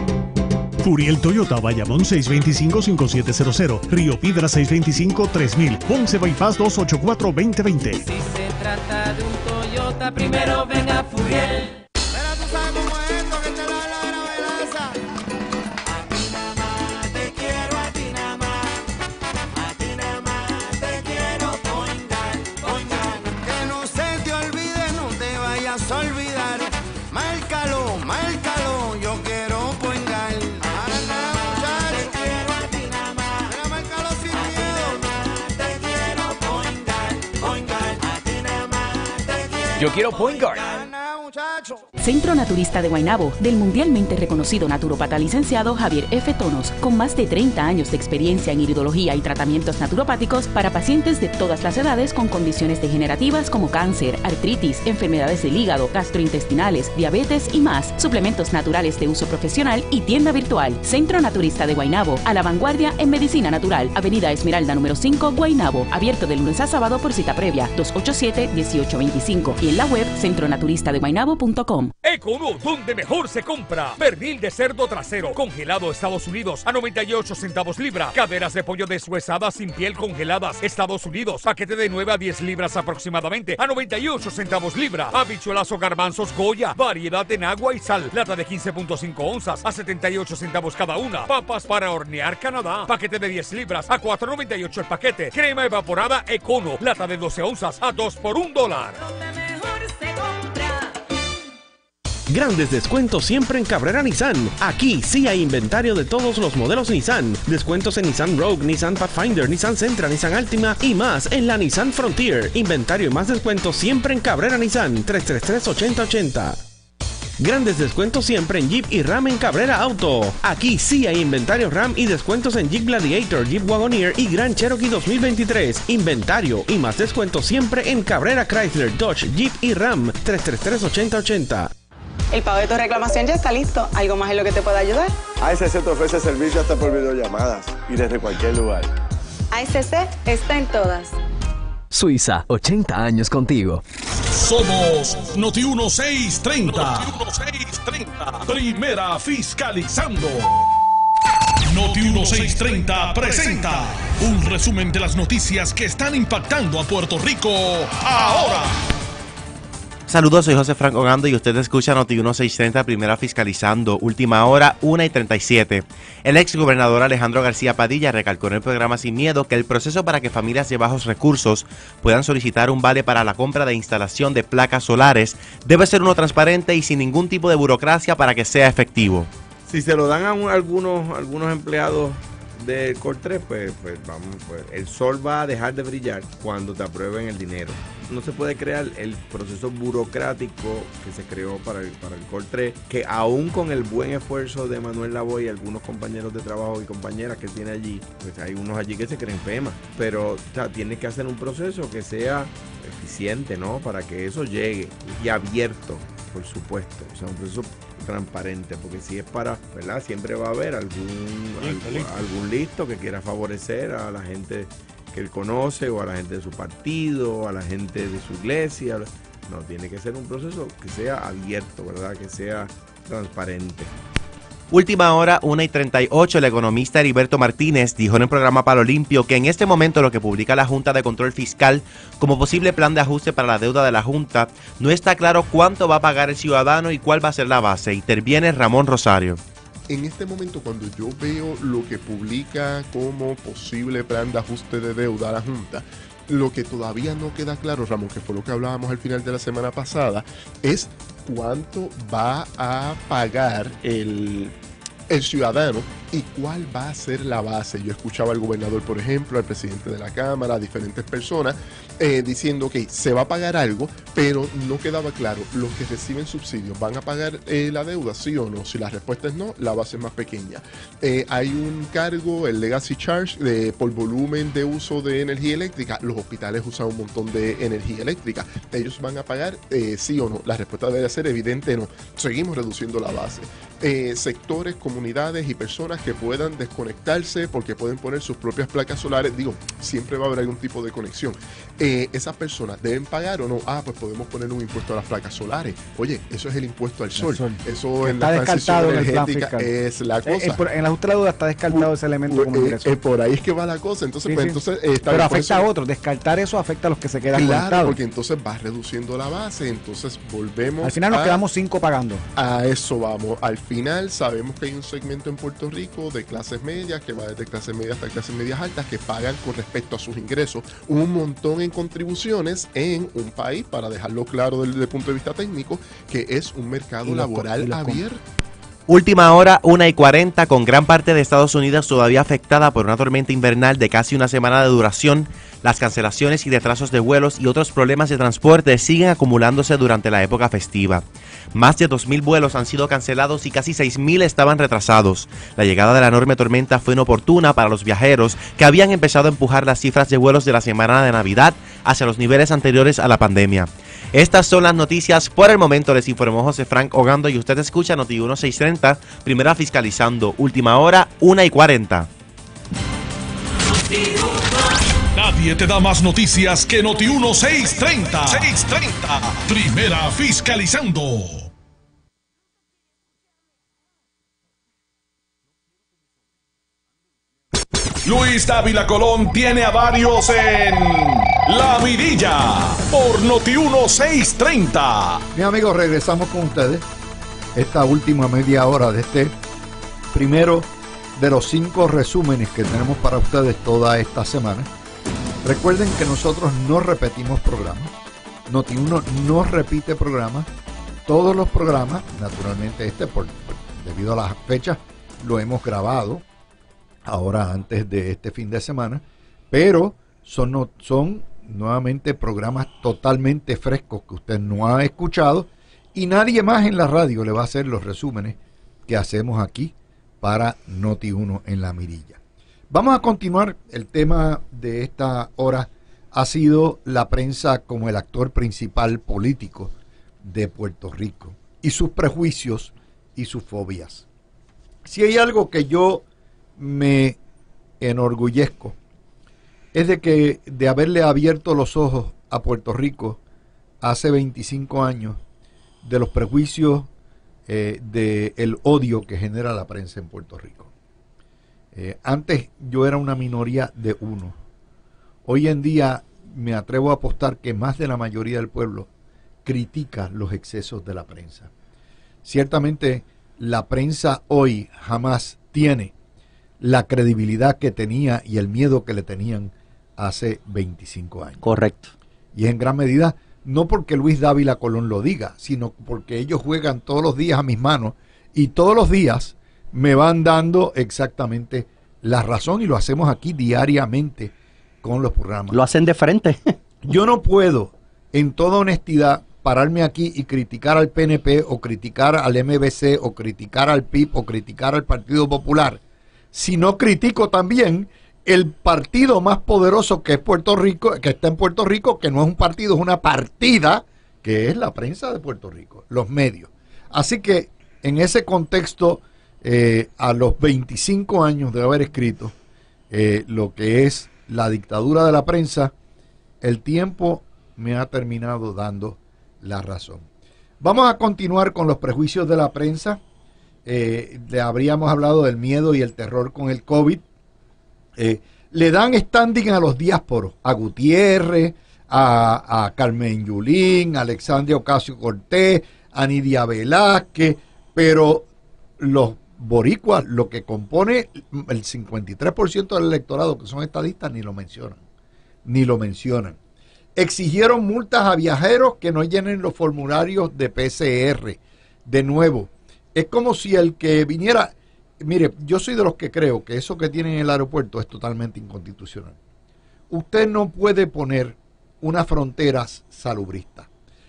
Furiel Toyota Bayamón 625-5700, Río Piedra 625-3000, Ponce Bypass 284-2020. Si se trata de un Toyota, primero venga Yo quiero point guard. Centro Naturista de Guainabo, del mundialmente reconocido naturopata licenciado Javier F. Tonos, con más de 30 años de experiencia en iridología y tratamientos naturopáticos para pacientes de todas las edades con condiciones degenerativas como cáncer, artritis, enfermedades del hígado, gastrointestinales, diabetes y más, suplementos naturales de uso profesional y tienda virtual. Centro Naturista de Guainabo, a la vanguardia en medicina natural, Avenida Esmeralda número 5, Guainabo, abierto de lunes a sábado por cita previa, 287-1825 y en la web centronaturistadeguainabo.com. Econo, donde mejor se compra. Pernil de cerdo trasero, congelado Estados Unidos a 98 centavos libra. Caderas de pollo deshuesadas sin piel congeladas Estados Unidos. Paquete de 9 a 10 libras aproximadamente a 98 centavos libra. Habichuelas garbanzos Goya, variedad en agua y sal. Lata de 15.5 onzas a 78 centavos cada una. Papas para hornear Canadá. Paquete de 10 libras a 4.98 el paquete. Crema evaporada Econo, lata de 12 onzas a 2 por 1 dólar. Grandes descuentos siempre en Cabrera Nissan. Aquí sí hay inventario de todos los modelos Nissan. Descuentos en Nissan Rogue, Nissan Pathfinder, Nissan Sentra, Nissan Altima y más en la Nissan Frontier. Inventario y más descuentos siempre en Cabrera Nissan 333-8080. Grandes descuentos siempre en Jeep y Ram en Cabrera Auto. Aquí sí hay inventario Ram y descuentos en Jeep Gladiator, Jeep Wagoneer y Grand Cherokee 2023. Inventario y más descuentos siempre en Cabrera Chrysler, Dodge, Jeep y Ram 333-8080. El pago de tu reclamación ya está listo. ¿Algo más en lo que te pueda ayudar? ASC te ofrece servicio hasta por videollamadas y desde cualquier lugar. ASC está en todas. Suiza, 80 años contigo. Somos Noti 1630. Noti 1630. Primera fiscalizando. Noti 1630 presenta un resumen de las noticias que están impactando a Puerto Rico ahora. Saludos, soy José Franco Gando y usted escucha Noti 1630, primera fiscalizando, última hora 1 y 37. El ex gobernador Alejandro García Padilla recalcó en el programa Sin Miedo que el proceso para que familias de bajos recursos puedan solicitar un vale para la compra de instalación de placas solares debe ser uno transparente y sin ningún tipo de burocracia para que sea efectivo. Si se lo dan a algunos, algunos empleados del Core pues, 3, pues, vamos, pues, el sol va a dejar de brillar cuando te aprueben el dinero. No se puede crear el proceso burocrático que se creó para el, para el Core 3, que aún con el buen esfuerzo de Manuel Laboy y algunos compañeros de trabajo y compañeras que tiene allí, pues hay unos allí que se creen FEMA, pero o tiene que hacer un proceso que sea eficiente, ¿no? Para que eso llegue y abierto, por supuesto. O un proceso transparente, porque si es para, ¿verdad? Siempre va a haber algún, listo, que quiera favorecer a la gente que él conoce, o a la gente de su partido, o a la gente de su iglesia. No, tiene que ser un proceso que sea abierto, ¿verdad? Que sea transparente. Última hora, 1 y 38, el economista Heriberto Martínez dijo en el programa Palo Limpio que en este momento lo que publica la Junta de Control Fiscal como posible plan de ajuste para la deuda de la Junta no está claro cuánto va a pagar el ciudadano y cuál va a ser la base. Interviene Ramón Rosario. En este momento cuando yo veo lo que publica como posible plan de ajuste de deuda a la Junta, lo que todavía no queda claro, Ramón, que fue lo que hablábamos al final de la semana pasada, es cuánto va a pagar el el ciudadano y cuál va a ser la base. Yo escuchaba al gobernador, por ejemplo, al presidente de la Cámara, a diferentes personas eh, diciendo que se va a pagar algo, pero no quedaba claro, los que reciben subsidios van a pagar eh, la deuda, sí o no. Si la respuesta es no, la base es más pequeña. Eh, hay un cargo, el legacy charge, de, por volumen de uso de energía eléctrica. Los hospitales usan un montón de energía eléctrica. Ellos van a pagar sí o no. La respuesta debe ser evidente no. Seguimos reduciendo la base. sectores como unidades y personas que puedan desconectarse porque pueden poner sus propias placas solares. Digo, siempre va a haber algún tipo de conexión. Eh, esas personas deben pagar o no. Ah, pues podemos poner un impuesto a las placas solares. Oye, eso es el impuesto al sol. Eso en la transición es la eh, eh, cosa. en la justa duda está descartado ese elemento como por ahí es que va la cosa. Entonces, pues, entonces Pero afecta a otros. Descartar eso afecta a los que se quedan Claro, porque entonces va reduciendo la base. Entonces volvemos. Al final nos quedamos cinco pagando. A eso vamos. Al final sabemos que hay un segmento en Puerto Rico de clases medias, que va desde clases medias hasta clases medias altas, que pagan con respecto a sus ingresos un montón en contribuciones en un país, para dejarlo claro desde el punto de vista técnico, que es un mercado laboral abierto. Última hora, 1 y 40, con gran parte de Estados Unidos todavía afectada por una tormenta invernal de casi una semana de duración. Las cancelaciones y retrasos de vuelos y otros problemas de transporte siguen acumulándose durante la época festiva. Más de 2.000 vuelos han sido cancelados y casi 6.000 estaban retrasados. La llegada de la enorme tormenta fue inoportuna para los viajeros que habían empezado a empujar las cifras de vuelos de la semana de Navidad hacia los niveles anteriores a la pandemia. Estas son las noticias por el momento, les informó José Frank Ogando y usted escucha Noti 1630, primera fiscalizando, última hora, 1 y 40 y te da más noticias que Noti 1630. 630. Primera fiscalizando. Luis Dávila Colón tiene a varios en La Vidilla por Noti 1630. Mi amigos, regresamos con ustedes esta última media hora de este primero de los cinco resúmenes que tenemos para ustedes toda esta semana. Recuerden que nosotros no repetimos programas. Noti1 no repite programas. Todos los programas, naturalmente este, por, debido a las fechas, lo hemos grabado ahora antes de este fin de semana, pero son, son nuevamente programas totalmente frescos que usted no ha escuchado y nadie más en la radio le va a hacer los resúmenes que hacemos aquí para Noti1 en la mirilla. Vamos a continuar. El tema de esta hora ha sido la prensa como el actor principal político de Puerto Rico y sus prejuicios y sus fobias. Si hay algo que yo me enorgullezco es de que de haberle abierto los ojos a Puerto Rico hace 25 años de los prejuicios eh, del odio que genera la prensa en Puerto Rico. Eh, antes yo era una minoría de uno. Hoy en día me atrevo a apostar que más de la mayoría del pueblo critica los excesos de la prensa. Ciertamente la prensa hoy jamás tiene la credibilidad que tenía y el miedo que le tenían hace 25 años. Correcto. Y en gran medida, no porque Luis Dávila Colón lo diga, sino porque ellos juegan todos los días a mis manos y todos los días me van dando exactamente la razón y lo hacemos aquí diariamente con los programas. Lo hacen de frente. Yo no puedo, en toda honestidad, pararme aquí y criticar al PNP o criticar al MBC o criticar al PIB o criticar al Partido Popular, si no critico también el partido más poderoso que es Puerto Rico, que está en Puerto Rico, que no es un partido, es una partida, que es la prensa de Puerto Rico, los medios. Así que en ese contexto eh, a los 25 años de haber escrito eh, lo que es la dictadura de la prensa, el tiempo me ha terminado dando la razón. Vamos a continuar con los prejuicios de la prensa. Eh, le habríamos hablado del miedo y el terror con el COVID. le dan standing a los diásporos, a Gutiérrez, a, a Carmen Yulín, a Alexandria Ocasio Cortés, a Nidia Velázquez, pero los boricua lo que compone el 53% del electorado, que son estadistas, ni lo mencionan. Ni lo mencionan. Exigieron multas a viajeros que no llenen los formularios de PCR. De nuevo, es como si el que viniera... Mire, yo soy de los que creo que eso que tienen en el aeropuerto es totalmente inconstitucional. Usted no puede poner unas fronteras salubristas.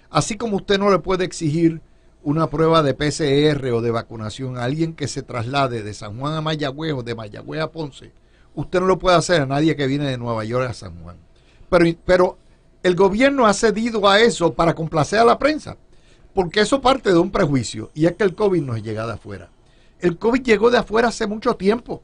Así como usted no le puede exigir una prueba de PCR o de vacunación a alguien que se traslade de San Juan a Mayagüez o de Mayagüez a Ponce, usted no lo puede hacer a nadie que viene de Nueva York a San Juan. Pero, pero el gobierno ha cedido a eso para complacer a la prensa, porque eso parte de un prejuicio, y es que el COVID no llega de afuera. El COVID llegó de afuera hace mucho tiempo,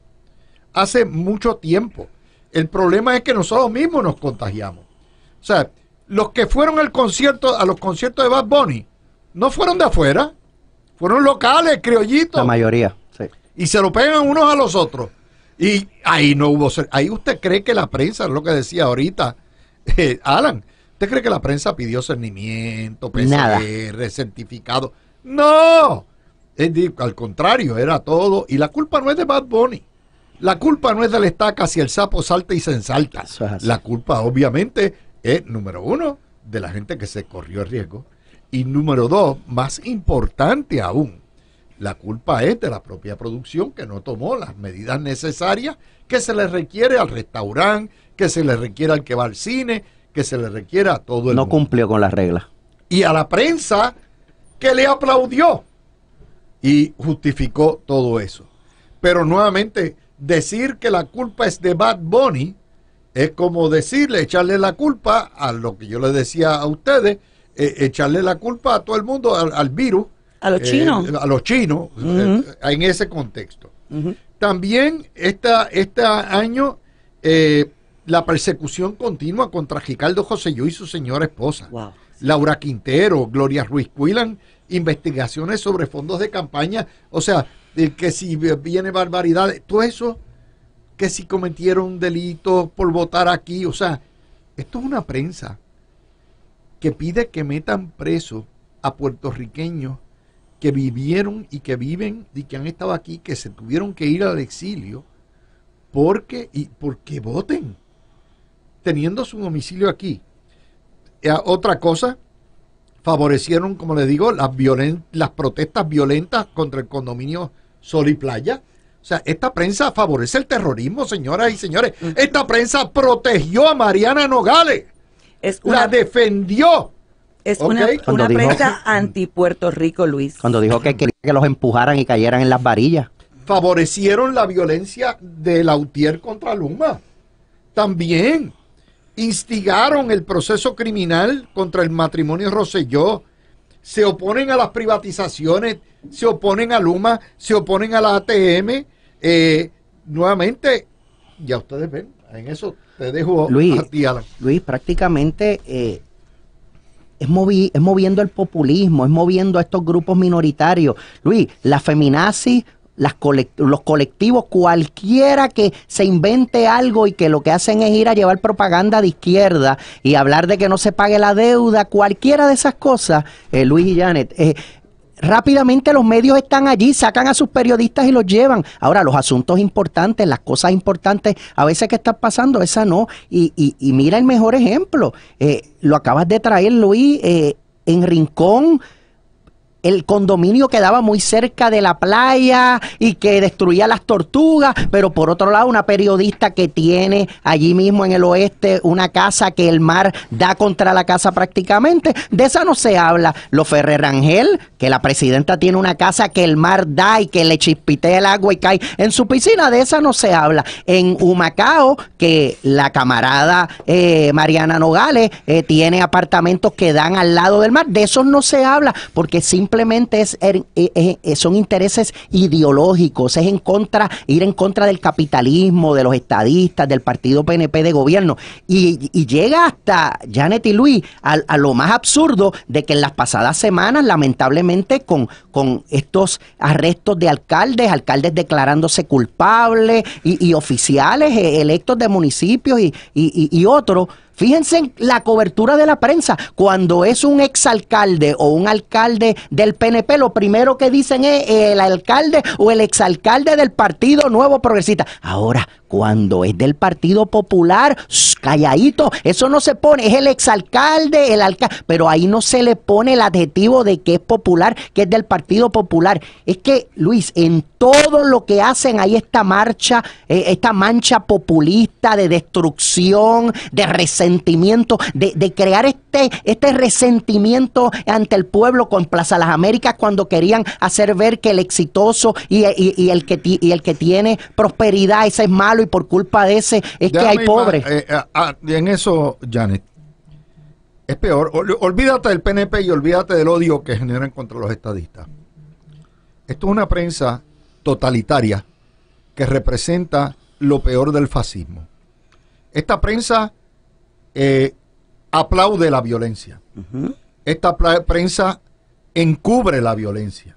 hace mucho tiempo. El problema es que nosotros mismos nos contagiamos. O sea, los que fueron al concierto, a los conciertos de Bad Bunny, no fueron de afuera, fueron locales, criollitos. La mayoría, sí. Y se lo pegan unos a los otros. Y ahí no hubo. Ahí usted cree que la prensa, lo que decía ahorita eh, Alan, ¿usted cree que la prensa pidió cernimiento, PCR, certificado? ¡No! al contrario, era todo. Y la culpa no es de Bad Bunny. La culpa no es de la estaca si el sapo salta y se ensalta. la culpa, obviamente, es, número uno, de la gente que se corrió el riesgo. Y número dos, más importante aún, la culpa es de la propia producción que no tomó las medidas necesarias que se le requiere al restaurante, que se le requiere al que va al cine, que se le requiere a todo el no mundo. cumplió con las reglas. Y a la prensa que le aplaudió y justificó todo eso. Pero nuevamente, decir que la culpa es de Bad Bunny es como decirle, echarle la culpa a lo que yo le decía a ustedes, eh, echarle la culpa a todo el mundo, al, virus. A los eh, chinos. A los chinos, eh, en ese contexto. También esta, este año la persecución continua contra Ricardo José yo y su señora esposa. Laura Quintero, Gloria Ruiz Cuilan, investigaciones sobre fondos de campaña, o sea, que si viene barbaridad, todo eso, que si cometieron delito por votar aquí, o sea, esto es una prensa que pide que metan preso a puertorriqueños que vivieron y que viven y que han estado aquí, que se tuvieron que ir al exilio porque, y porque voten, teniendo su domicilio aquí. Eh, otra cosa, favorecieron, como les digo, las, violentas las protestas violentas contra el condominio Sol y Playa. O sea, esta prensa favorece el terrorismo, señoras y señores. Esta prensa protegió a Mariana Nogales la defendió. Es una, prensa anti-Puerto Rico, Luis. Cuando dijo que quería que los empujaran y cayeran en las varillas. Favorecieron la violencia de Lautier contra Luma. También instigaron el proceso criminal contra el matrimonio Roselló Se oponen a las privatizaciones, se oponen a Luma, se oponen a la ATM. Eh, nuevamente, ya ustedes ven, en eso te dejo Luis, a Luis, prácticamente eh, es, movi es moviendo el populismo, es moviendo a estos grupos minoritarios. Luis, la feminazis los colectivos, cualquiera que se invente algo y que lo que hacen es ir a llevar propaganda de izquierda y hablar de que no se pague la deuda, cualquiera de esas cosas, eh, Luis y Janet, eh, rápidamente los medios están allí, sacan a sus periodistas y los llevan. Ahora, los asuntos importantes, las cosas importantes, a veces que están pasando, esa no. Y, y, mira el mejor ejemplo. Eh, lo acabas de traer, Luis. Eh, en Rincón el condominio quedaba muy cerca de la playa y que destruía las tortugas, pero por otro lado una periodista que tiene allí mismo en el oeste una casa que el mar da contra la casa prácticamente, de esa no se habla. Lo Ferrer Angel, que la presidenta tiene una casa que el mar da y que le chispitea el agua y cae en su piscina, de esa no se habla. En Humacao, que la camarada eh, Mariana Nogales eh, tiene apartamentos que dan al lado del mar, de esos no se habla porque sin simplemente es, er, eh, eh, eh, son intereses ideológicos, es en contra, ir en contra del capitalismo, de los estadistas, del partido PNP de gobierno. Y, llega hasta Janet y Luis a, lo más absurdo de que en las pasadas semanas, lamentablemente, con, con estos arrestos de alcaldes, alcaldes declarándose culpables y, oficiales electos de municipios y, y, y otros, Fíjense en la cobertura de la prensa. Cuando es un exalcalde o un alcalde del PNP, lo primero que dicen es el alcalde o el exalcalde del Partido Nuevo Progresista. Ahora, cuando es del Partido Popular, calladito, eso no se pone, es el exalcalde, el alcalde, pero ahí no se le pone el adjetivo de que es popular, que es del Partido Popular. Es que, Luis, en todo lo que hacen ahí esta marcha, eh, esta mancha populista de destrucción, de resentimiento, de, crear este, este resentimiento ante el pueblo con Plaza Las Américas cuando querían hacer ver que el exitoso y, el, que, y el que tiene prosperidad, ese es malo por culpa de ese es que hay pobres. Eh, eh, ah, en eso, Janet, es peor. olvídate del PNP y olvídate del odio que generan contra los estadistas. Esto es una prensa totalitaria que representa lo peor del fascismo. Esta prensa eh, aplaude la violencia. Esta prensa encubre la violencia.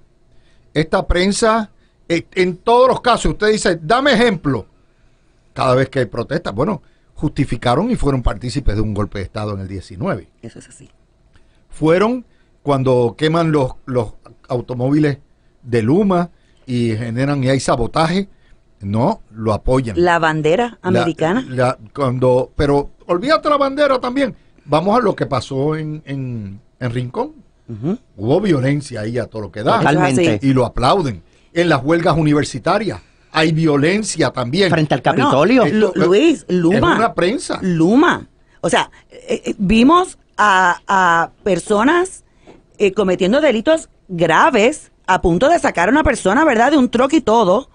Esta prensa, en todos los casos, usted dice, dame ejemplo cada vez que hay protestas. Bueno, justificaron y fueron partícipes de un golpe de Estado en el 19. Eso es así. Fueron cuando queman los, automóviles de Luma y generan y hay sabotaje. No, lo apoyan. La bandera americana. cuando, pero olvídate la bandera también. Vamos a lo que pasó en, en, Rincón. Hubo violencia ahí a todo lo que da. Y lo aplauden. En las huelgas universitarias hay violencia también. Frente al Capitolio. Luis, Luma. En una prensa. Luma. O sea, eh, eh, vimos a, personas eh, cometiendo delitos graves a punto de sacar a una persona, ¿verdad?, de un troque y todo,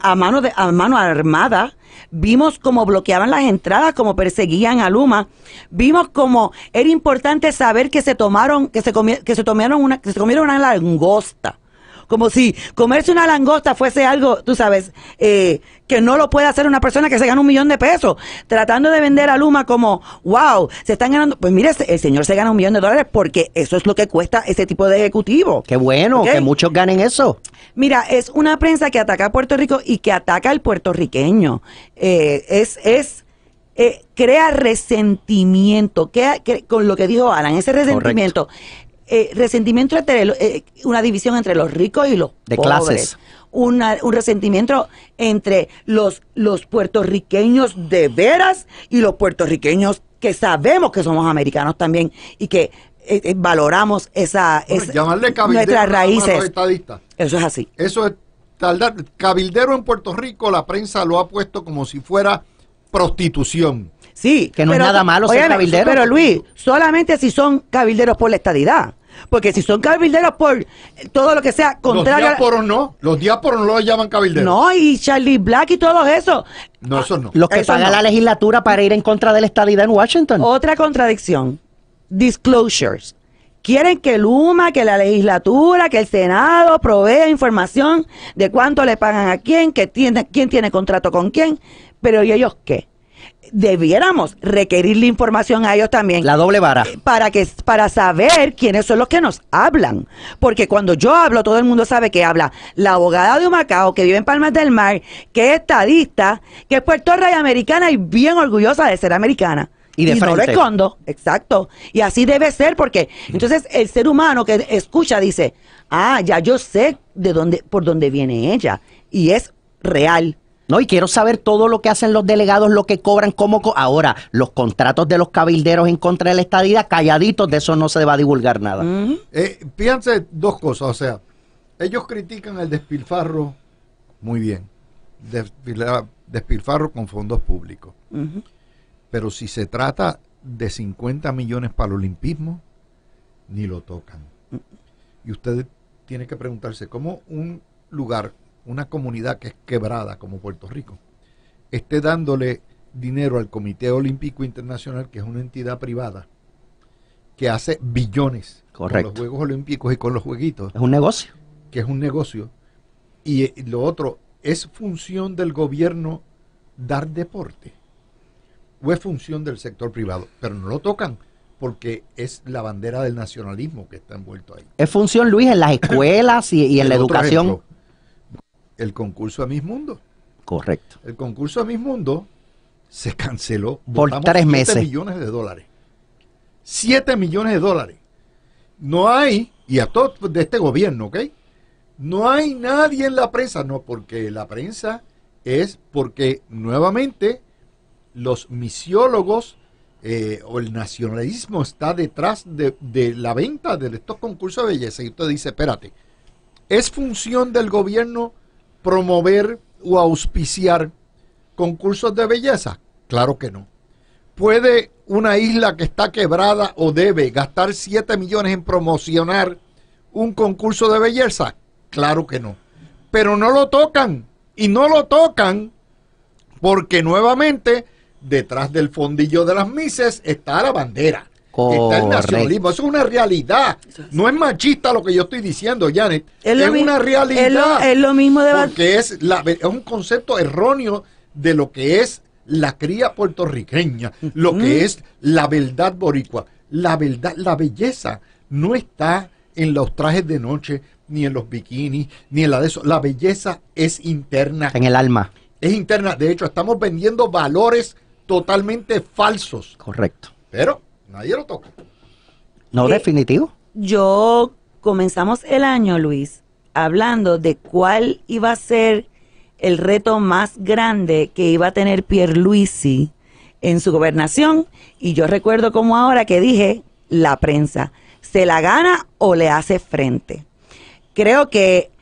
a, mano de, a mano armada. Vimos cómo bloqueaban las entradas, cómo perseguían a Luma. Vimos cómo era importante saber que se tomaron, que se, que se tomaron una, que se comieron una langosta como si comerse una langosta fuese algo, tú sabes, eh, que no lo puede hacer una persona que se gana un millón de pesos, tratando de vender a Luma como, wow, se están ganando, pues mire, el señor se gana un millón de dólares porque eso es lo que cuesta ese tipo de ejecutivo. Qué bueno, que muchos ganen eso. Mira, es una prensa que ataca a Puerto Rico y que ataca al puertorriqueño. Eh, es, es, eh, crea resentimiento, que, con lo que dijo Alan, ese resentimiento eh, resentimiento entre eh, una división entre los ricos y los de clases. un resentimiento entre los, los puertorriqueños de veras y los puertorriqueños que sabemos que somos americanos también y que eh, valoramos esa, esa nuestras raíces. Eso es así. Eso es tardar. Cabildero en Puerto Rico, la prensa lo ha puesto como si fuera prostitución. Sí. Que no es nada malo ser cabildero. Pero Luis, solamente si son cabilderos por la estadidad. Porque si son cabilderos por todo lo que sea contrario. Los diáporos no. Los diáporos no los llaman cabilderos. No, y Charlie Black y todos esos. No, eso no. Los que pagan la legislatura para ir en contra de la estadidad en Washington. Otra contradicción. Disclosures. Quieren que Luma, que la legislatura, que el Senado provea información de cuánto le pagan a quién, que tiene, quién tiene contrato con quién. Pero ¿y ellos qué? debiéramos requerirle información a ellos también. La doble vara. Eh, para, que, para saber quiénes son los que nos hablan. Porque cuando yo hablo, todo el mundo sabe que habla la abogada de Humacao, que vive en Palmas del Mar, que es estadista, que es Puerto americana y bien orgullosa de ser americana. Y de y frente. Exacto. Y así debe ser, porque entonces el ser humano que escucha dice, ah, ya yo sé de dónde, por dónde viene ella. Y es real. No, y quiero saber todo lo que hacen los delegados, lo que cobran, cómo... Ahora, los contratos de los cabilderos en contra de la estadía, calladitos, de eso no se va a divulgar nada. Eh, fíjense dos cosas, o sea, ellos critican el despilfarro, muy bien, despilfarro con fondos públicos. Pero si se trata de 50 millones para el olimpismo, ni lo tocan. Mm. Y usted tiene que preguntarse, ¿cómo un lugar una comunidad que es quebrada como Puerto Rico, esté dándole dinero al Comité Olímpico Internacional, que es una entidad privada, que hace billones con los Juegos Olímpicos y con los jueguitos. Es un negocio. Que es un negocio. Eh, y lo otro, ¿es función del gobierno dar deporte? ¿O es función del sector privado? Pero no lo tocan porque es la bandera del nacionalismo que está envuelto ahí. Es función, Luis, en las escuelas y, en la educación el concurso a Mis Mundo. Correcto. El concurso a Mis Mundo se canceló por tres meses. 7 millones de dólares. 7 millones de dólares. No hay, y a todos de este gobierno, ¿ok? No hay nadie en la prensa, no, porque la prensa es porque nuevamente los misiólogos eh, o el nacionalismo está detrás de, de, la venta de estos concursos de belleza. Y usted dice, espérate, ¿es función del gobierno promover o auspiciar concursos de belleza? Claro que no. ¿Puede una isla que está quebrada o debe gastar 7 millones en promocionar un concurso de belleza? Claro que no. Pero no lo tocan. Y no lo tocan porque nuevamente detrás del fondillo de las mises está la bandera. Está el nacionalismo. es una realidad. No es machista lo que yo estoy diciendo, Janet. Es, una realidad. Es lo, mismo de Porque es, la, un concepto erróneo de lo que es la cría puertorriqueña, lo que es la verdad boricua. La verdad, la belleza no está en los trajes de noche, ni en los bikinis, ni en la de eso. La belleza es interna. En el alma. Es interna. De hecho, estamos vendiendo valores totalmente falsos. Correcto. Pero Nadie lo toca. No, eh, definitivo. Yo comenzamos el año, Luis, hablando de cuál iba a ser el reto más grande que iba a tener Pierluisi en su gobernación. Y yo recuerdo como ahora que dije, la prensa, ¿se la gana o le hace frente? Creo que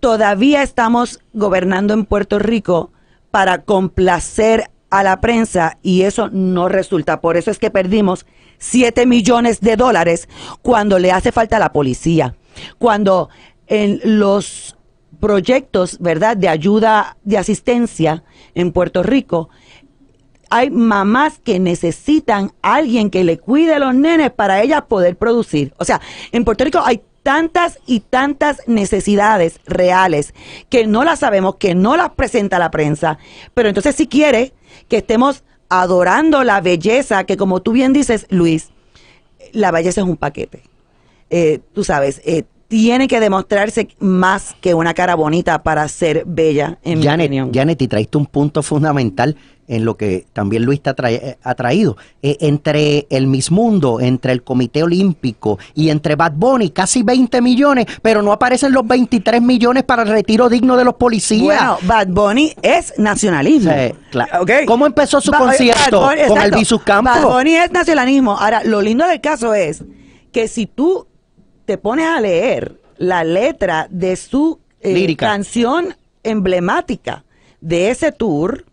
todavía estamos gobernando en Puerto Rico para complacer a a la prensa y eso no resulta. Por eso es que perdimos 7 millones de dólares cuando le hace falta la policía, cuando en los proyectos, ¿verdad?, de ayuda, de asistencia en Puerto Rico, hay mamás que necesitan alguien que le cuide los nenes para ellas poder producir. O sea, en Puerto Rico hay tantas y tantas necesidades reales que no las sabemos, que no las presenta la prensa. Pero entonces si quiere que estemos adorando la belleza, que como tú bien dices, Luis, la belleza es un paquete. Eh, tú sabes, eh, tiene que demostrarse más que una cara bonita para ser bella, en mi opinión. Janet, y traiste un punto fundamental en lo que también Luis te ha, eh, traído. Eh, entre el Miss Mundo, entre el Comité Olímpico y entre Bad Bunny, casi 20 millones, pero no aparecen los 23 millones para el retiro digno de los policías. Bueno, Bad Bunny es nacionalismo. claro. ¿Cómo empezó su concierto? con el Bad Bunny es nacionalismo. Ahora, lo lindo del caso es que si tú te pones a leer la letra de su eh, canción emblemática de ese tour,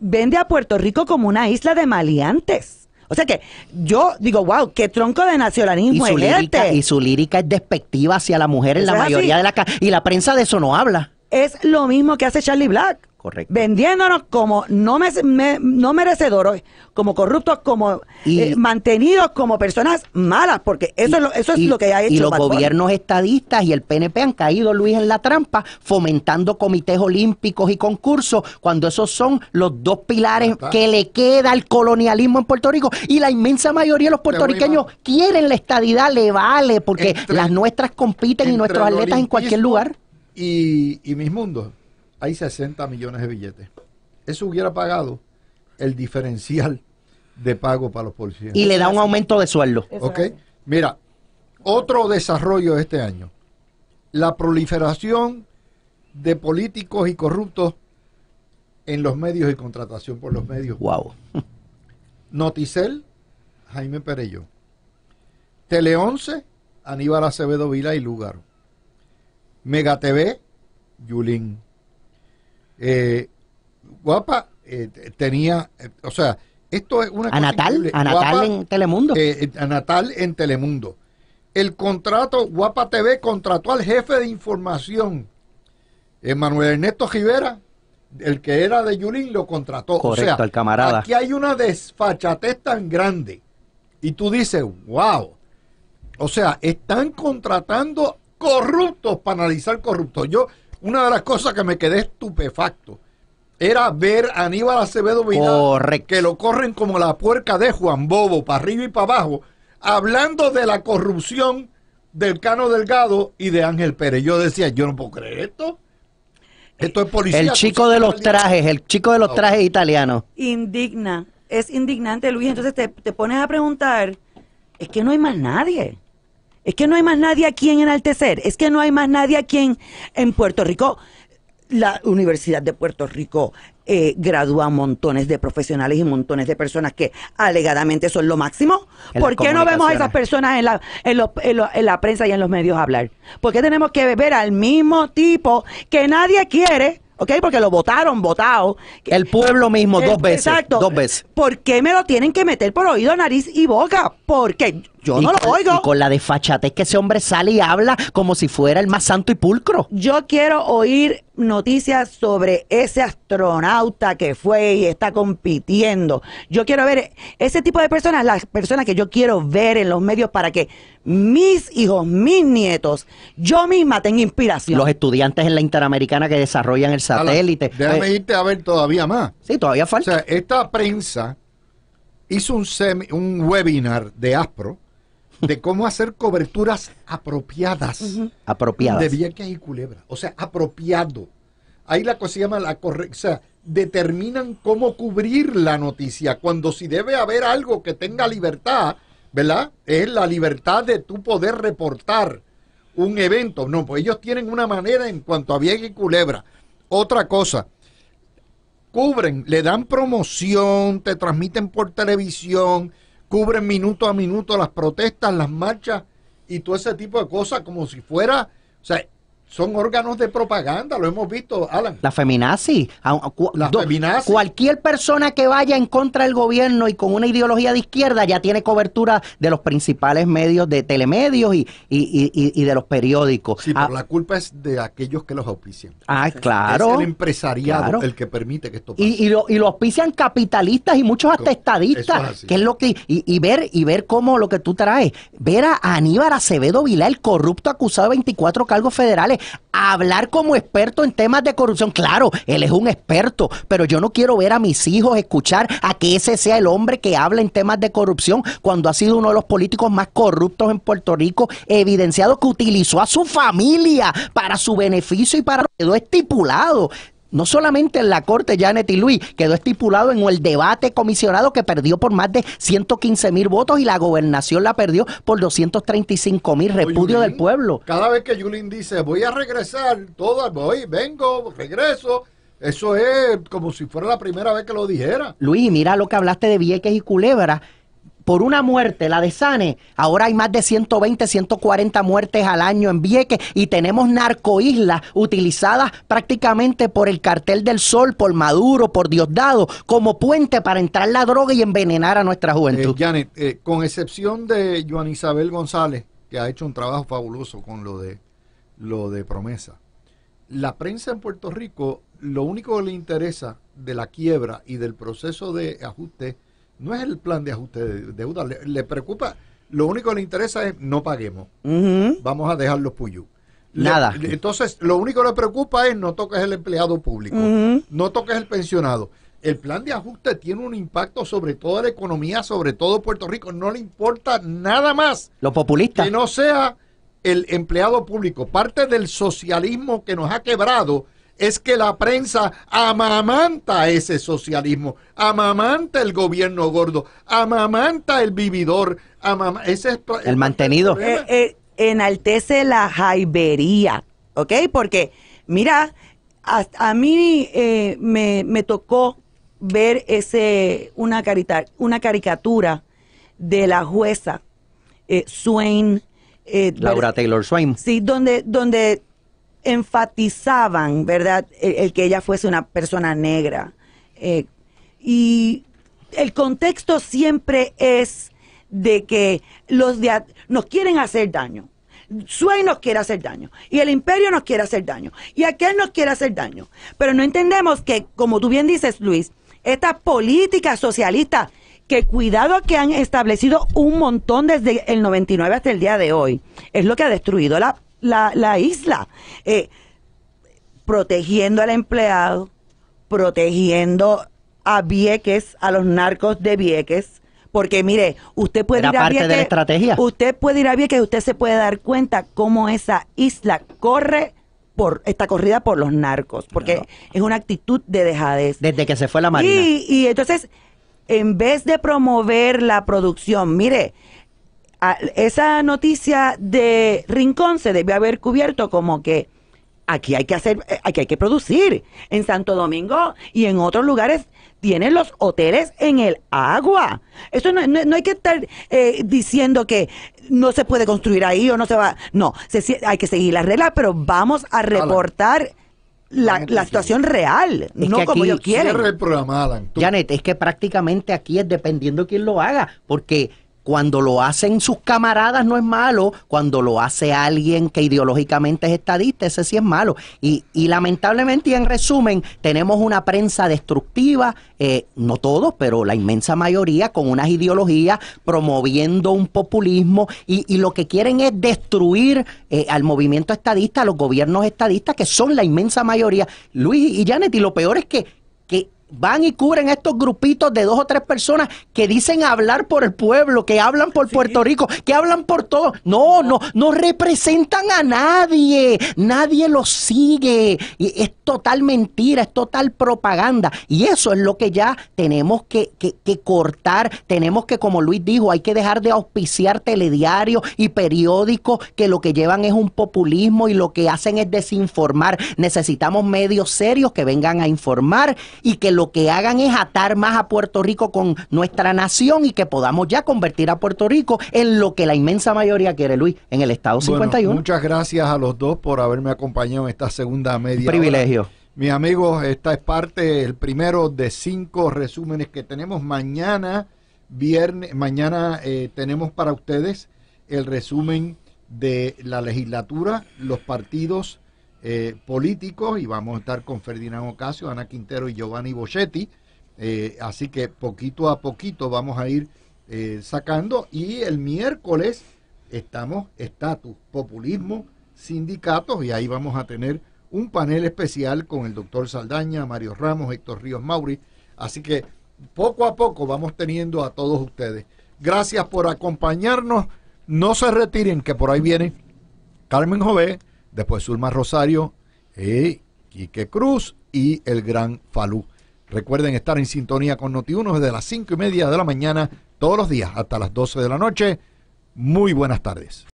vende a Puerto Rico como una isla de maleantes. O sea que yo digo, wow, qué tronco de nacionalismo y este". Y su lírica es despectiva hacia la mujer en la mayoría de de casa Y la prensa de eso no habla. Es lo mismo que hace Charlie Black. Correcto. Vendiéndonos como no, me, no merecedores, como corruptos, como eh, mantenidos, como personas malas, porque eso es, lo, eso es lo que ha hecho. Y los gobiernos estadistas y el PNP han caído, Luis, en la trampa, fomentando comités olímpicos y concursos, cuando esos son los dos pilares que le queda al colonialismo en Puerto Rico. Y la inmensa mayoría de los puertorriqueños quieren la estadidad, le vale, porque las nuestras compiten y nuestros atletas en cualquier lugar. Y, y mis mundos hay 60 millones de billetes. Eso hubiera pagado el diferencial de pago para los policías. Y le da un aumento de sueldo. Ok. Mira, otro desarrollo de este año. La proliferación de políticos y corruptos en los medios y contratación por los medios. Wow. Noticel, Jaime Perello. Tele 11, Aníbal Acevedo Vila y Lugaro. Mega TV, Yulín. Eh, guapa eh, tenía, o sea, esto es una... A Natal, a Natal en Telemundo. Eh, eh, a Natal en Telemundo. El contrato, Guapa TV contrató al jefe de información, Manuel Ernesto Rivera, el que era de Yulín, lo contrató. Correcto, o sea, el camarada. Aquí hay una desfachatez tan grande. Y tú dices, wow. O sea, están contratando corruptos para analizar corruptos. Yo, una de las cosas que me quedé estupefacto era ver a Aníbal Acevedo Vidal, que lo corren como la puerca de Juan Bobo, para arriba y para abajo, hablando de la corrupción del Cano Delgado y de Ángel Pérez. Yo decía, yo no puedo creer esto. Esto es policía. El chico de los trajes, el chico de los trajes italianos. Indigna, es indignante, Luis. Entonces te, te pones a preguntar, es que no hay más nadie. Es que no hay más nadie a quien enaltecer, es que no hay más nadie a quien en Puerto Rico, la Universidad de Puerto Rico eh, gradúa montones de profesionales y montones de personas que alegadamente son lo máximo. ¿Por qué no vemos a esas personas en la, en, la prensa y en los medios hablar? ¿Por qué tenemos que ver al mismo tipo que nadie quiere? ¿ok? Porque lo votaron, votado. El pueblo mismo, eh, dos veces. Exacto. Dos veces. ¿Por qué me lo tienen que meter por oído, nariz y boca? Porque yo no lo oigo. Y con la desfachatez que ese hombre sale y habla como si fuera el más santo y pulcro. Yo quiero oír noticias sobre ese astronauta que fue y está compitiendo. Yo quiero ver ese tipo de personas, las personas que yo quiero ver en los medios para que mis hijos, mis nietos, yo misma tenga inspiración. Los estudiantes en la Interamericana que desarrollan el satélite. déjame pues- irte a ver todavía más. Sí, todavía falta. O sea, esta prensa hizo un, semi, un webinar de ASPRO de cómo hacer coberturas apropiadas. Apropiadas. De Vieques y Culebra. O sea, apropiado. Ahí la cosa se llama la correcta. O sea, determinan cómo cubrir la noticia. Cuando si debe haber algo que tenga libertad, ¿verdad? Es la libertad de tú poder reportar un evento. No, pues ellos tienen una manera en cuanto a Vieques y Culebra. Otra cosa cubren, le dan promoción, te transmiten por televisión, cubren minuto a minuto las protestas, las marchas y todo ese tipo de cosas como si fuera, o sea, son órganos de propaganda, lo hemos visto, Alan. La feminazi. La feminazi. Cualquier persona que vaya en contra del gobierno y con una ideología de izquierda ya tiene cobertura de los principales medios de telemedios y, y, de los periódicos. Sí, pero ah. la culpa es de aquellos que los auspician. Ah, claro. Es el empresariado el que permite que esto pase. Y, lo, y lo auspician capitalistas y muchos hasta estadistas. Es es lo que, y, ver, y ver cómo lo que tú traes, ver a Aníbal Acevedo Vilá, el corrupto acusado de 24 cargos federales hablar como experto en temas de corrupción. Claro, él es un experto, pero yo no quiero ver a mis hijos escuchar a que ese sea el hombre que habla en temas de corrupción cuando ha sido uno de los políticos más corruptos en Puerto Rico, evidenciado que utilizó a su familia para su beneficio y para lo estipulado. No solamente en la corte Janet y Luis quedó estipulado en el debate comisionado que perdió por más de 115 mil votos y la gobernación la perdió por 235 mil repudio del pueblo. Cada vez que Yulín dice voy a regresar, todo voy, vengo, regreso. Eso es como si fuera la primera vez que lo dijera. Luis, mira lo que hablaste de Vieques y Culebra por una muerte, la de Sane, ahora hay más de 120, 140 muertes al año en Vieques y tenemos narcoislas utilizadas prácticamente por el cartel del sol, por Maduro, por Diosdado, como puente para entrar la droga y envenenar a nuestra juventud. Eh, eh, con excepción de Joan Isabel González, que ha hecho un trabajo fabuloso con lo de, lo de promesa, la prensa en Puerto Rico lo único que le interesa de la quiebra y del proceso de ajuste no es el plan de ajuste de deuda. Le, preocupa, lo único que le interesa es no paguemos. Vamos a dejar los puyú. Nada. entonces, lo único que le preocupa es no toques el empleado público, no toques el pensionado. El plan de ajuste tiene un impacto sobre toda la economía, sobre todo Puerto Rico. No le importa nada más. Los populistas. Que no sea el empleado público. Parte del socialismo que nos ha quebrado es que la prensa amamanta ese socialismo, amamanta el gobierno gordo, amamanta el vividor, amamanta... ese el, mantenido. Eh, eh, enaltece la jaibería, ¿ok? Porque, mira, a, mí eh, me, me, tocó ver ese una, carita, una caricatura de la jueza Swain. Laura Taylor Swain. Sí, donde, donde enfatizaban, ¿verdad?, el, que ella fuese una persona negra. Eh, y el contexto siempre es de que los de, nos quieren hacer daño. Suey nos quiere hacer daño y el imperio nos quiere hacer daño y aquel nos quiere hacer daño. Pero no entendemos que, como tú bien dices, Luis, esta política socialista, que cuidado que han establecido un montón desde el 99 hasta el día de hoy, es lo que ha destruido la la, la isla, eh, protegiendo al empleado, protegiendo a Vieques, a los narcos de Vieques, porque mire, usted puede ir a Vieques, de estrategia. usted puede ir a Vieques, usted se puede dar cuenta cómo esa isla corre por está corrida por los narcos, porque es una actitud de dejadez. Desde que se fue la marina. Y, y entonces, en vez de promover la producción, mire, esa noticia de Rincón se debe haber cubierto como que aquí hay que hacer, eh, aquí hay que producir. En Santo Domingo y en otros lugares tienen los hoteles en el agua. Eso no, hay que estar eh, diciendo que no se puede construir ahí o no se va. No, hay que seguir las reglas, pero vamos a reportar. La, situación real, no como yo quiero. programa, Janet, es que prácticamente aquí es dependiendo quién lo haga, porque cuando lo hacen sus camaradas no es malo, cuando lo hace alguien que ideológicamente es estadista, ese sí es malo. Y, y lamentablemente, y en resumen, tenemos una prensa destructiva, eh, no todos, pero la inmensa mayoría, con unas ideologías promoviendo un populismo y, y lo que quieren es destruir eh, al movimiento estadista, a los gobiernos estadistas, que son la inmensa mayoría. Luis y Janet, y lo peor es que, que van y cubren estos grupitos de dos o tres personas que dicen hablar por el pueblo, que hablan por Puerto Rico, que hablan por todo. No, no, no representan a nadie, nadie los sigue. Y es total mentira, es total propaganda. Y eso es lo que ya tenemos que, que, que cortar. Tenemos que, como Luis dijo, hay que dejar de auspiciar telediarios y periódicos que lo que llevan es un populismo y lo que hacen es desinformar. Necesitamos medios serios que vengan a informar y que lo que hagan es atar más a Puerto Rico con nuestra nación y que podamos ya convertir a Puerto Rico en lo que la inmensa mayoría quiere, Luis, en el Estado 51. muchas gracias a los dos por haberme acompañado en esta segunda media. Privilegio. Mi Mis amigos, esta es parte, el primero de cinco resúmenes que tenemos mañana, viernes, mañana eh, tenemos para ustedes el resumen de la legislatura, los partidos, eh, políticos y vamos a estar con Ferdinand Ocasio, Ana Quintero y Giovanni Boschetti. Eh, así que poquito a poquito vamos a ir eh, sacando y el miércoles estamos estatus, populismo, sindicatos y ahí vamos a tener un panel especial con el doctor Saldaña, Mario Ramos, Héctor Ríos Mauri. Así que poco a poco vamos teniendo a todos ustedes. Gracias por acompañarnos. No se retiren, que por ahí viene Carmen Jové, después Zulma Rosario, eh, Quique Cruz y el gran Falú. Recuerden estar en sintonía con Noti1 desde las 5 y media de la mañana todos los días hasta las 12 de la noche. Muy buenas tardes.